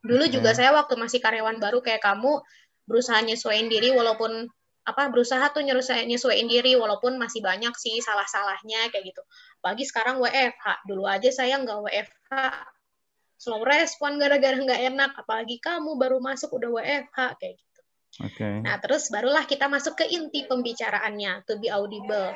Dulu okay. juga saya waktu masih karyawan baru kayak kamu berusaha nyesuaiin diri walaupun apa berusaha tuh nyesuaiin, nyesuaiin diri walaupun masih banyak sih salah-salahnya kayak gitu. Pagi sekarang WFH, dulu aja saya nggak WFH slow respon gara-gara nggak enak apalagi kamu baru masuk udah WFH kayak gitu. Okay. Nah, terus barulah kita masuk ke inti pembicaraannya to be audible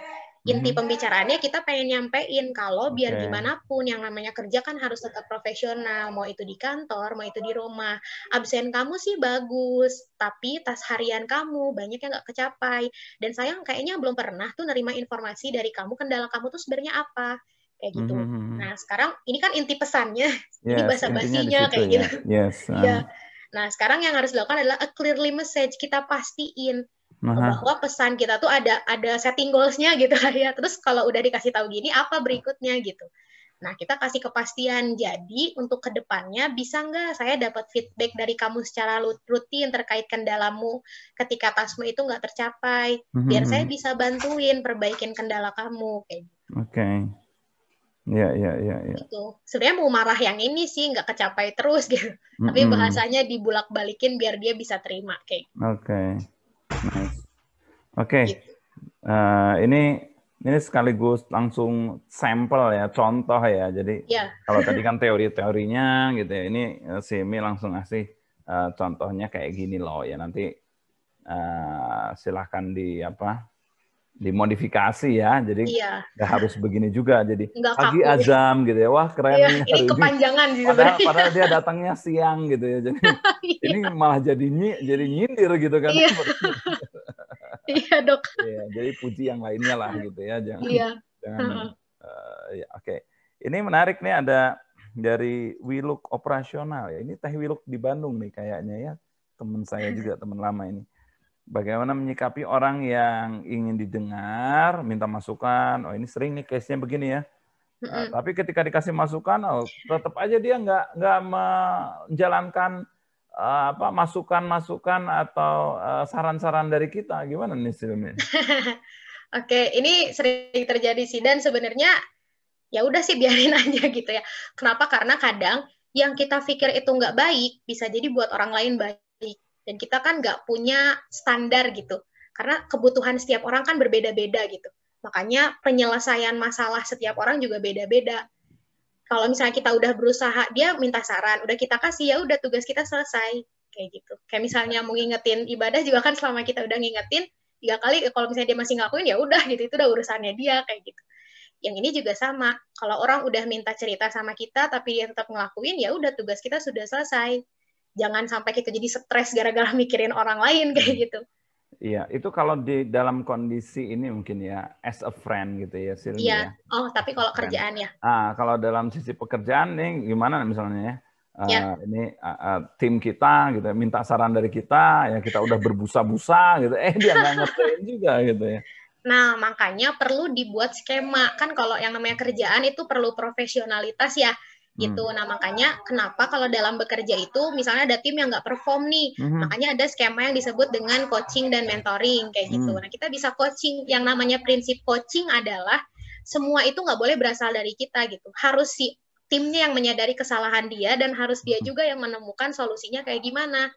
inti mm-hmm. pembicaraannya kita pengen nyampein kalau biar gimana pun yang namanya kerja kan harus tetap profesional mau itu di kantor mau itu di rumah absen kamu sih bagus tapi tas harian kamu banyak yang nggak kecapai dan sayang kayaknya belum pernah tuh nerima informasi dari kamu kendala kamu tuh sebenarnya apa kayak gitu. Mm-hmm. mm-hmm. Nah sekarang ini kan inti pesannya, yes, ini bahasa basinya kayak ya. gitu. Yes. Uh. ya. Nah sekarang yang harus dilakukan adalah a clearly message kita pastiin bahwa pesan kita tuh ada ada setting goalsnya gitu ya. Terus kalau udah dikasih tahu gini, apa berikutnya gitu. Nah kita kasih kepastian. Jadi untuk kedepannya bisa nggak saya dapat feedback dari kamu secara rutin terkait kendalamu ketika tasmu itu nggak tercapai. Mhm, biar mhm. saya bisa bantuin perbaikin kendala kamu kayak gitu. Oke. Okay. ya iya, iya. Ya. Gitu. Sebenarnya mau marah yang ini sih nggak kecapai terus gitu. Mm -hmm. Tapi mhm. bahasanya dibulak-balikin biar dia bisa terima kayak. Gitu. Oke. Okay. Nice. Oke, okay. Iya. uh, eh, ini ini sekaligus langsung sampel ya, contoh ya. Jadi yeah. kalau tadi kan teori-teorinya gitu ya, ini eh, si langsung ngasih uh, contohnya kayak gini loh ya. Nanti uh, silahkan di apa dimodifikasi ya jadi iya. harus begini juga jadi Enggak pagi kaku, azam ya. gitu ya wah keren iya, ini hari kepanjangan ini. padahal, padahal dia datangnya siang gitu ya jadi iya. ini malah jadi nyi, jadi nyindir gitu kan iya, iya dok iya, jadi puji yang lainnya lah gitu ya jangan iya. jangan uh, uh ya oke okay. ini menarik nih ada dari Wiluk operasional ya ini teh Wiluk di Bandung nih kayaknya ya teman saya hmm. juga teman lama ini bagaimana menyikapi orang yang ingin didengar, minta masukan. Oh ini sering nih case-nya begini ya. mm-hmm. tapi ketika dikasih masukan, oh, tetap aja dia nggak nggak menjalankan uh, apa masukan-masukan atau uh, saran-saran dari kita. Gimana nih Silmi? Oke, ini sering terjadi sih dan sebenarnya ya udah sih biarin aja gitu ya. Kenapa? Karena kadang yang kita pikir itu nggak baik bisa jadi buat orang lain baik dan kita kan nggak punya standar gitu karena kebutuhan setiap orang kan berbeda-beda gitu makanya penyelesaian masalah setiap orang juga beda-beda kalau misalnya kita udah berusaha dia minta saran udah kita kasih ya udah tugas kita selesai kayak gitu kayak misalnya mau ngingetin ibadah juga kan selama kita udah ngingetin tiga kali eh, kalau misalnya dia masih ngakuin ya udah gitu itu udah urusannya dia kayak gitu yang ini juga sama kalau orang udah minta cerita sama kita tapi dia tetap ngelakuin ya udah tugas kita sudah selesai jangan sampai kita jadi stres gara-gara mikirin orang lain kayak hmm. gitu Iya, itu kalau di dalam kondisi ini mungkin ya as a friend gitu ya Silvia. Iya. Ya. Oh, tapi kalau kerjaan ya. Ah, kalau dalam sisi pekerjaan nih gimana misalnya ya? Yeah. Iya. ini uh, uh, tim kita gitu ya, minta saran dari kita ya kita udah berbusa-busa gitu. Eh dia nggak ngertiin juga gitu ya. Nah, makanya perlu dibuat skema. Kan kalau yang namanya kerjaan itu perlu profesionalitas ya gitu. Hmm. Nah makanya kenapa kalau dalam bekerja itu misalnya ada tim yang nggak perform nih, hmm. makanya ada skema yang disebut dengan coaching dan mentoring kayak gitu. hmm. gitu. Nah kita bisa coaching yang namanya prinsip coaching adalah semua itu nggak boleh berasal dari kita gitu. Harus si timnya yang menyadari kesalahan dia dan harus dia hmm. juga yang menemukan solusinya kayak gimana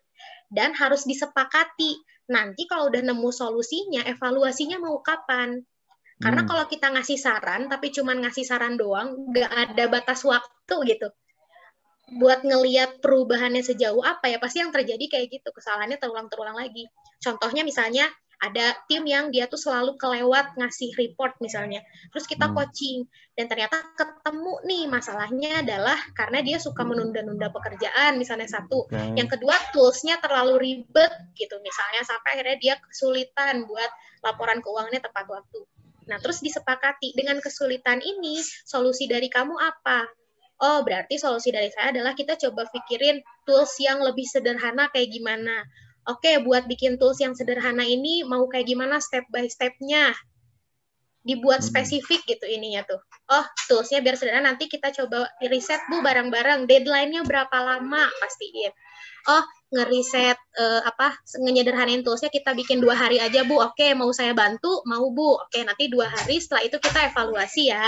dan harus disepakati nanti kalau udah nemu solusinya evaluasinya mau kapan karena hmm. kalau kita ngasih saran tapi cuman ngasih saran doang, nggak ada batas waktu gitu. Buat ngeliat perubahannya sejauh apa ya pasti yang terjadi kayak gitu kesalahannya terulang-terulang lagi. Contohnya misalnya ada tim yang dia tuh selalu kelewat ngasih report misalnya. Terus kita hmm. coaching dan ternyata ketemu nih masalahnya adalah karena dia suka hmm. menunda-nunda pekerjaan misalnya satu. Okay. Yang kedua toolsnya terlalu ribet gitu misalnya sampai akhirnya dia kesulitan buat laporan keuangannya tepat waktu. Nah, terus disepakati dengan kesulitan ini, solusi dari kamu apa? Oh, berarti solusi dari saya adalah kita coba pikirin tools yang lebih sederhana kayak gimana. Oke, buat bikin tools yang sederhana ini mau kayak gimana step by step-nya? dibuat spesifik gitu ininya tuh. Oh, toolsnya biar sederhana nanti kita coba riset bu barang-barang. Deadline-nya berapa lama pastiin. Oh, ngeriset uh, eh, apa ngederhanain toolsnya kita bikin dua hari aja bu. Oke, mau saya bantu, mau bu. Oke, nanti dua hari setelah itu kita evaluasi ya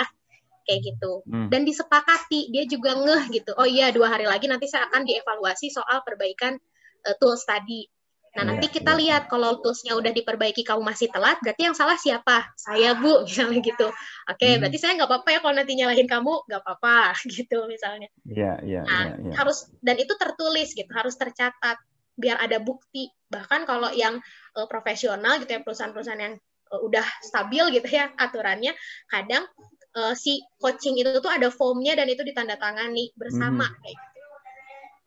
kayak gitu hmm. dan disepakati dia juga ngeh gitu oh iya dua hari lagi nanti saya akan dievaluasi soal perbaikan uh, tools tadi Nah, iya, nanti kita iya. lihat kalau toolsnya udah diperbaiki kamu masih telat, berarti yang salah siapa? Saya, Bu, misalnya gitu. Oke, okay, hmm. berarti saya nggak apa-apa ya kalau nanti nyalahin kamu, nggak apa-apa, gitu misalnya. Iya, iya, nah, iya, iya. Harus, dan itu tertulis gitu, harus tercatat, biar ada bukti. Bahkan kalau yang uh, profesional gitu ya, perusahaan-perusahaan yang uh, udah stabil gitu ya aturannya, kadang uh, si coaching itu tuh ada formnya dan itu ditandatangani bersama hmm. kayak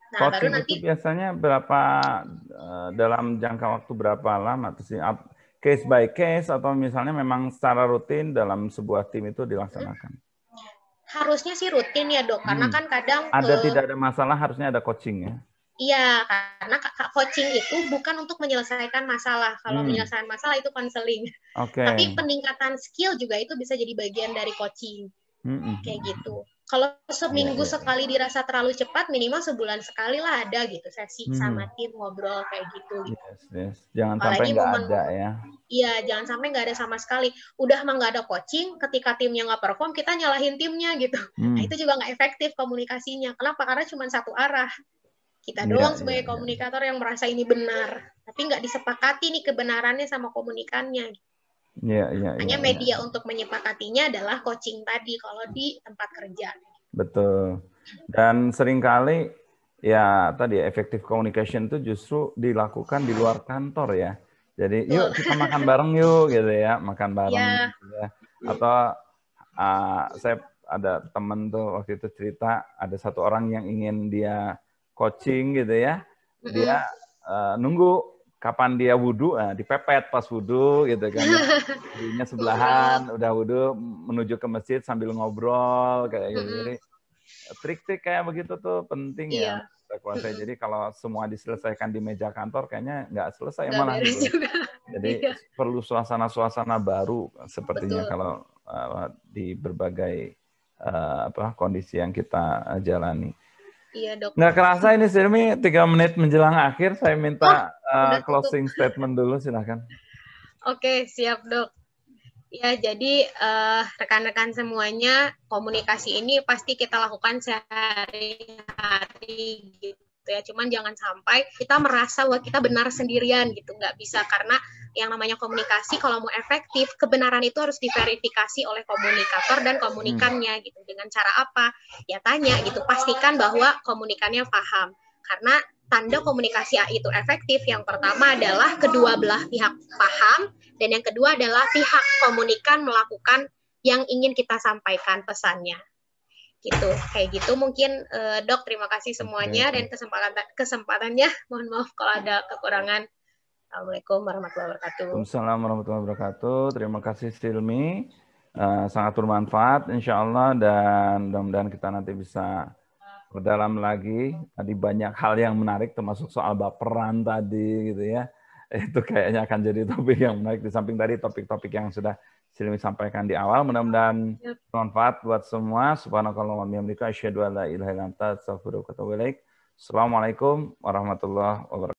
Nah, Coaching baru nanti itu biasanya berapa eh, dalam jangka waktu berapa lama sih case by case atau misalnya memang secara rutin dalam sebuah tim itu dilaksanakan? Hmm. Harusnya sih rutin ya dok, karena hmm. kan kadang ada uh, tidak ada masalah harusnya ada coaching ya. Iya, karena coaching itu bukan untuk menyelesaikan masalah. Kalau hmm. menyelesaikan masalah itu konseling. Okay. Tapi peningkatan skill juga itu bisa jadi bagian dari coaching. Hmm. hmm. Kayak gitu. Kalau seminggu yeah, iya, iya. sekali dirasa terlalu cepat, minimal sebulan sekali lah ada gitu sesi hmm. sama tim ngobrol kayak gitu. Yes, yes. Jangan Apalagi sampai nggak ada ya. Iya, jangan sampai nggak ada sama sekali. Udah mah nggak ada coaching, ketika timnya nggak perform, kita nyalahin timnya gitu. Hmm. Nah itu juga nggak efektif komunikasinya. Kenapa? Karena cuma satu arah kita ya, doang iya, sebagai ya, komunikator ya. yang merasa ini benar tapi nggak disepakati nih kebenarannya sama komunikannya Yeah, yeah, iya, Hanya yeah, media yeah. untuk menyepakatinya adalah coaching tadi kalau di tempat kerja. Betul. Dan seringkali ya tadi efektif communication itu justru dilakukan di luar kantor ya. Jadi Betul. yuk kita makan bareng yuk gitu ya, makan bareng yeah. gitu ya. Atau uh, saya ada temen tuh waktu itu cerita ada satu orang yang ingin dia coaching gitu ya. Dia uh, nunggu kapan dia wudhu, nah, dipepet pas wudhu gitu kan. Dirinya sebelahan, udah wudhu menuju ke masjid sambil ngobrol kayak gitu. Jadi trik-trik kayak begitu tuh penting ya iya. kita Jadi kalau semua diselesaikan di meja kantor kayaknya nggak selesai gak malah. Gitu. Jadi iya. perlu suasana-suasana baru sepertinya Betul. kalau uh, di berbagai uh, apa kondisi yang kita ah, jalani. Iya dok. Nggak kerasa ini Sirmi tiga menit menjelang akhir saya minta oh, uh, closing tutup. statement dulu silahkan. Oke siap dok. Ya jadi rekan eh, rekan-rekan semuanya komunikasi ini pasti kita lakukan sehari-hari gitu gitu ya cuman jangan sampai kita merasa bahwa kita benar sendirian gitu nggak bisa karena yang namanya komunikasi kalau mau efektif kebenaran itu harus diverifikasi oleh komunikator dan komunikannya hmm. gitu dengan cara apa ya tanya gitu pastikan bahwa komunikannya paham karena tanda komunikasi itu efektif yang pertama adalah kedua belah pihak paham dan yang kedua adalah pihak komunikan melakukan yang ingin kita sampaikan pesannya gitu kayak gitu mungkin uh, dok terima kasih semuanya dan kesempatan kesempatannya mohon maaf kalau ada kekurangan Assalamualaikum warahmatullahi wabarakatuh. Waalaikumsalam warahmatullahi wabarakatuh. Terima kasih Silmi. Uh, sangat bermanfaat insyaallah Allah dan mudah-mudahan kita nanti bisa berdalam lagi. Tadi banyak hal yang menarik termasuk soal baperan tadi gitu ya. Itu kayaknya akan jadi topik yang menarik di samping tadi topik-topik yang sudah sudah disampaikan di awal. Mudah-mudahan bermanfaat buat semua. Subhanakallahumma bihamdika asyhadu an la ilaha illa anta astaghfiruka wa atubu ilaik. Assalamualaikum warahmatullahi wabarakatuh.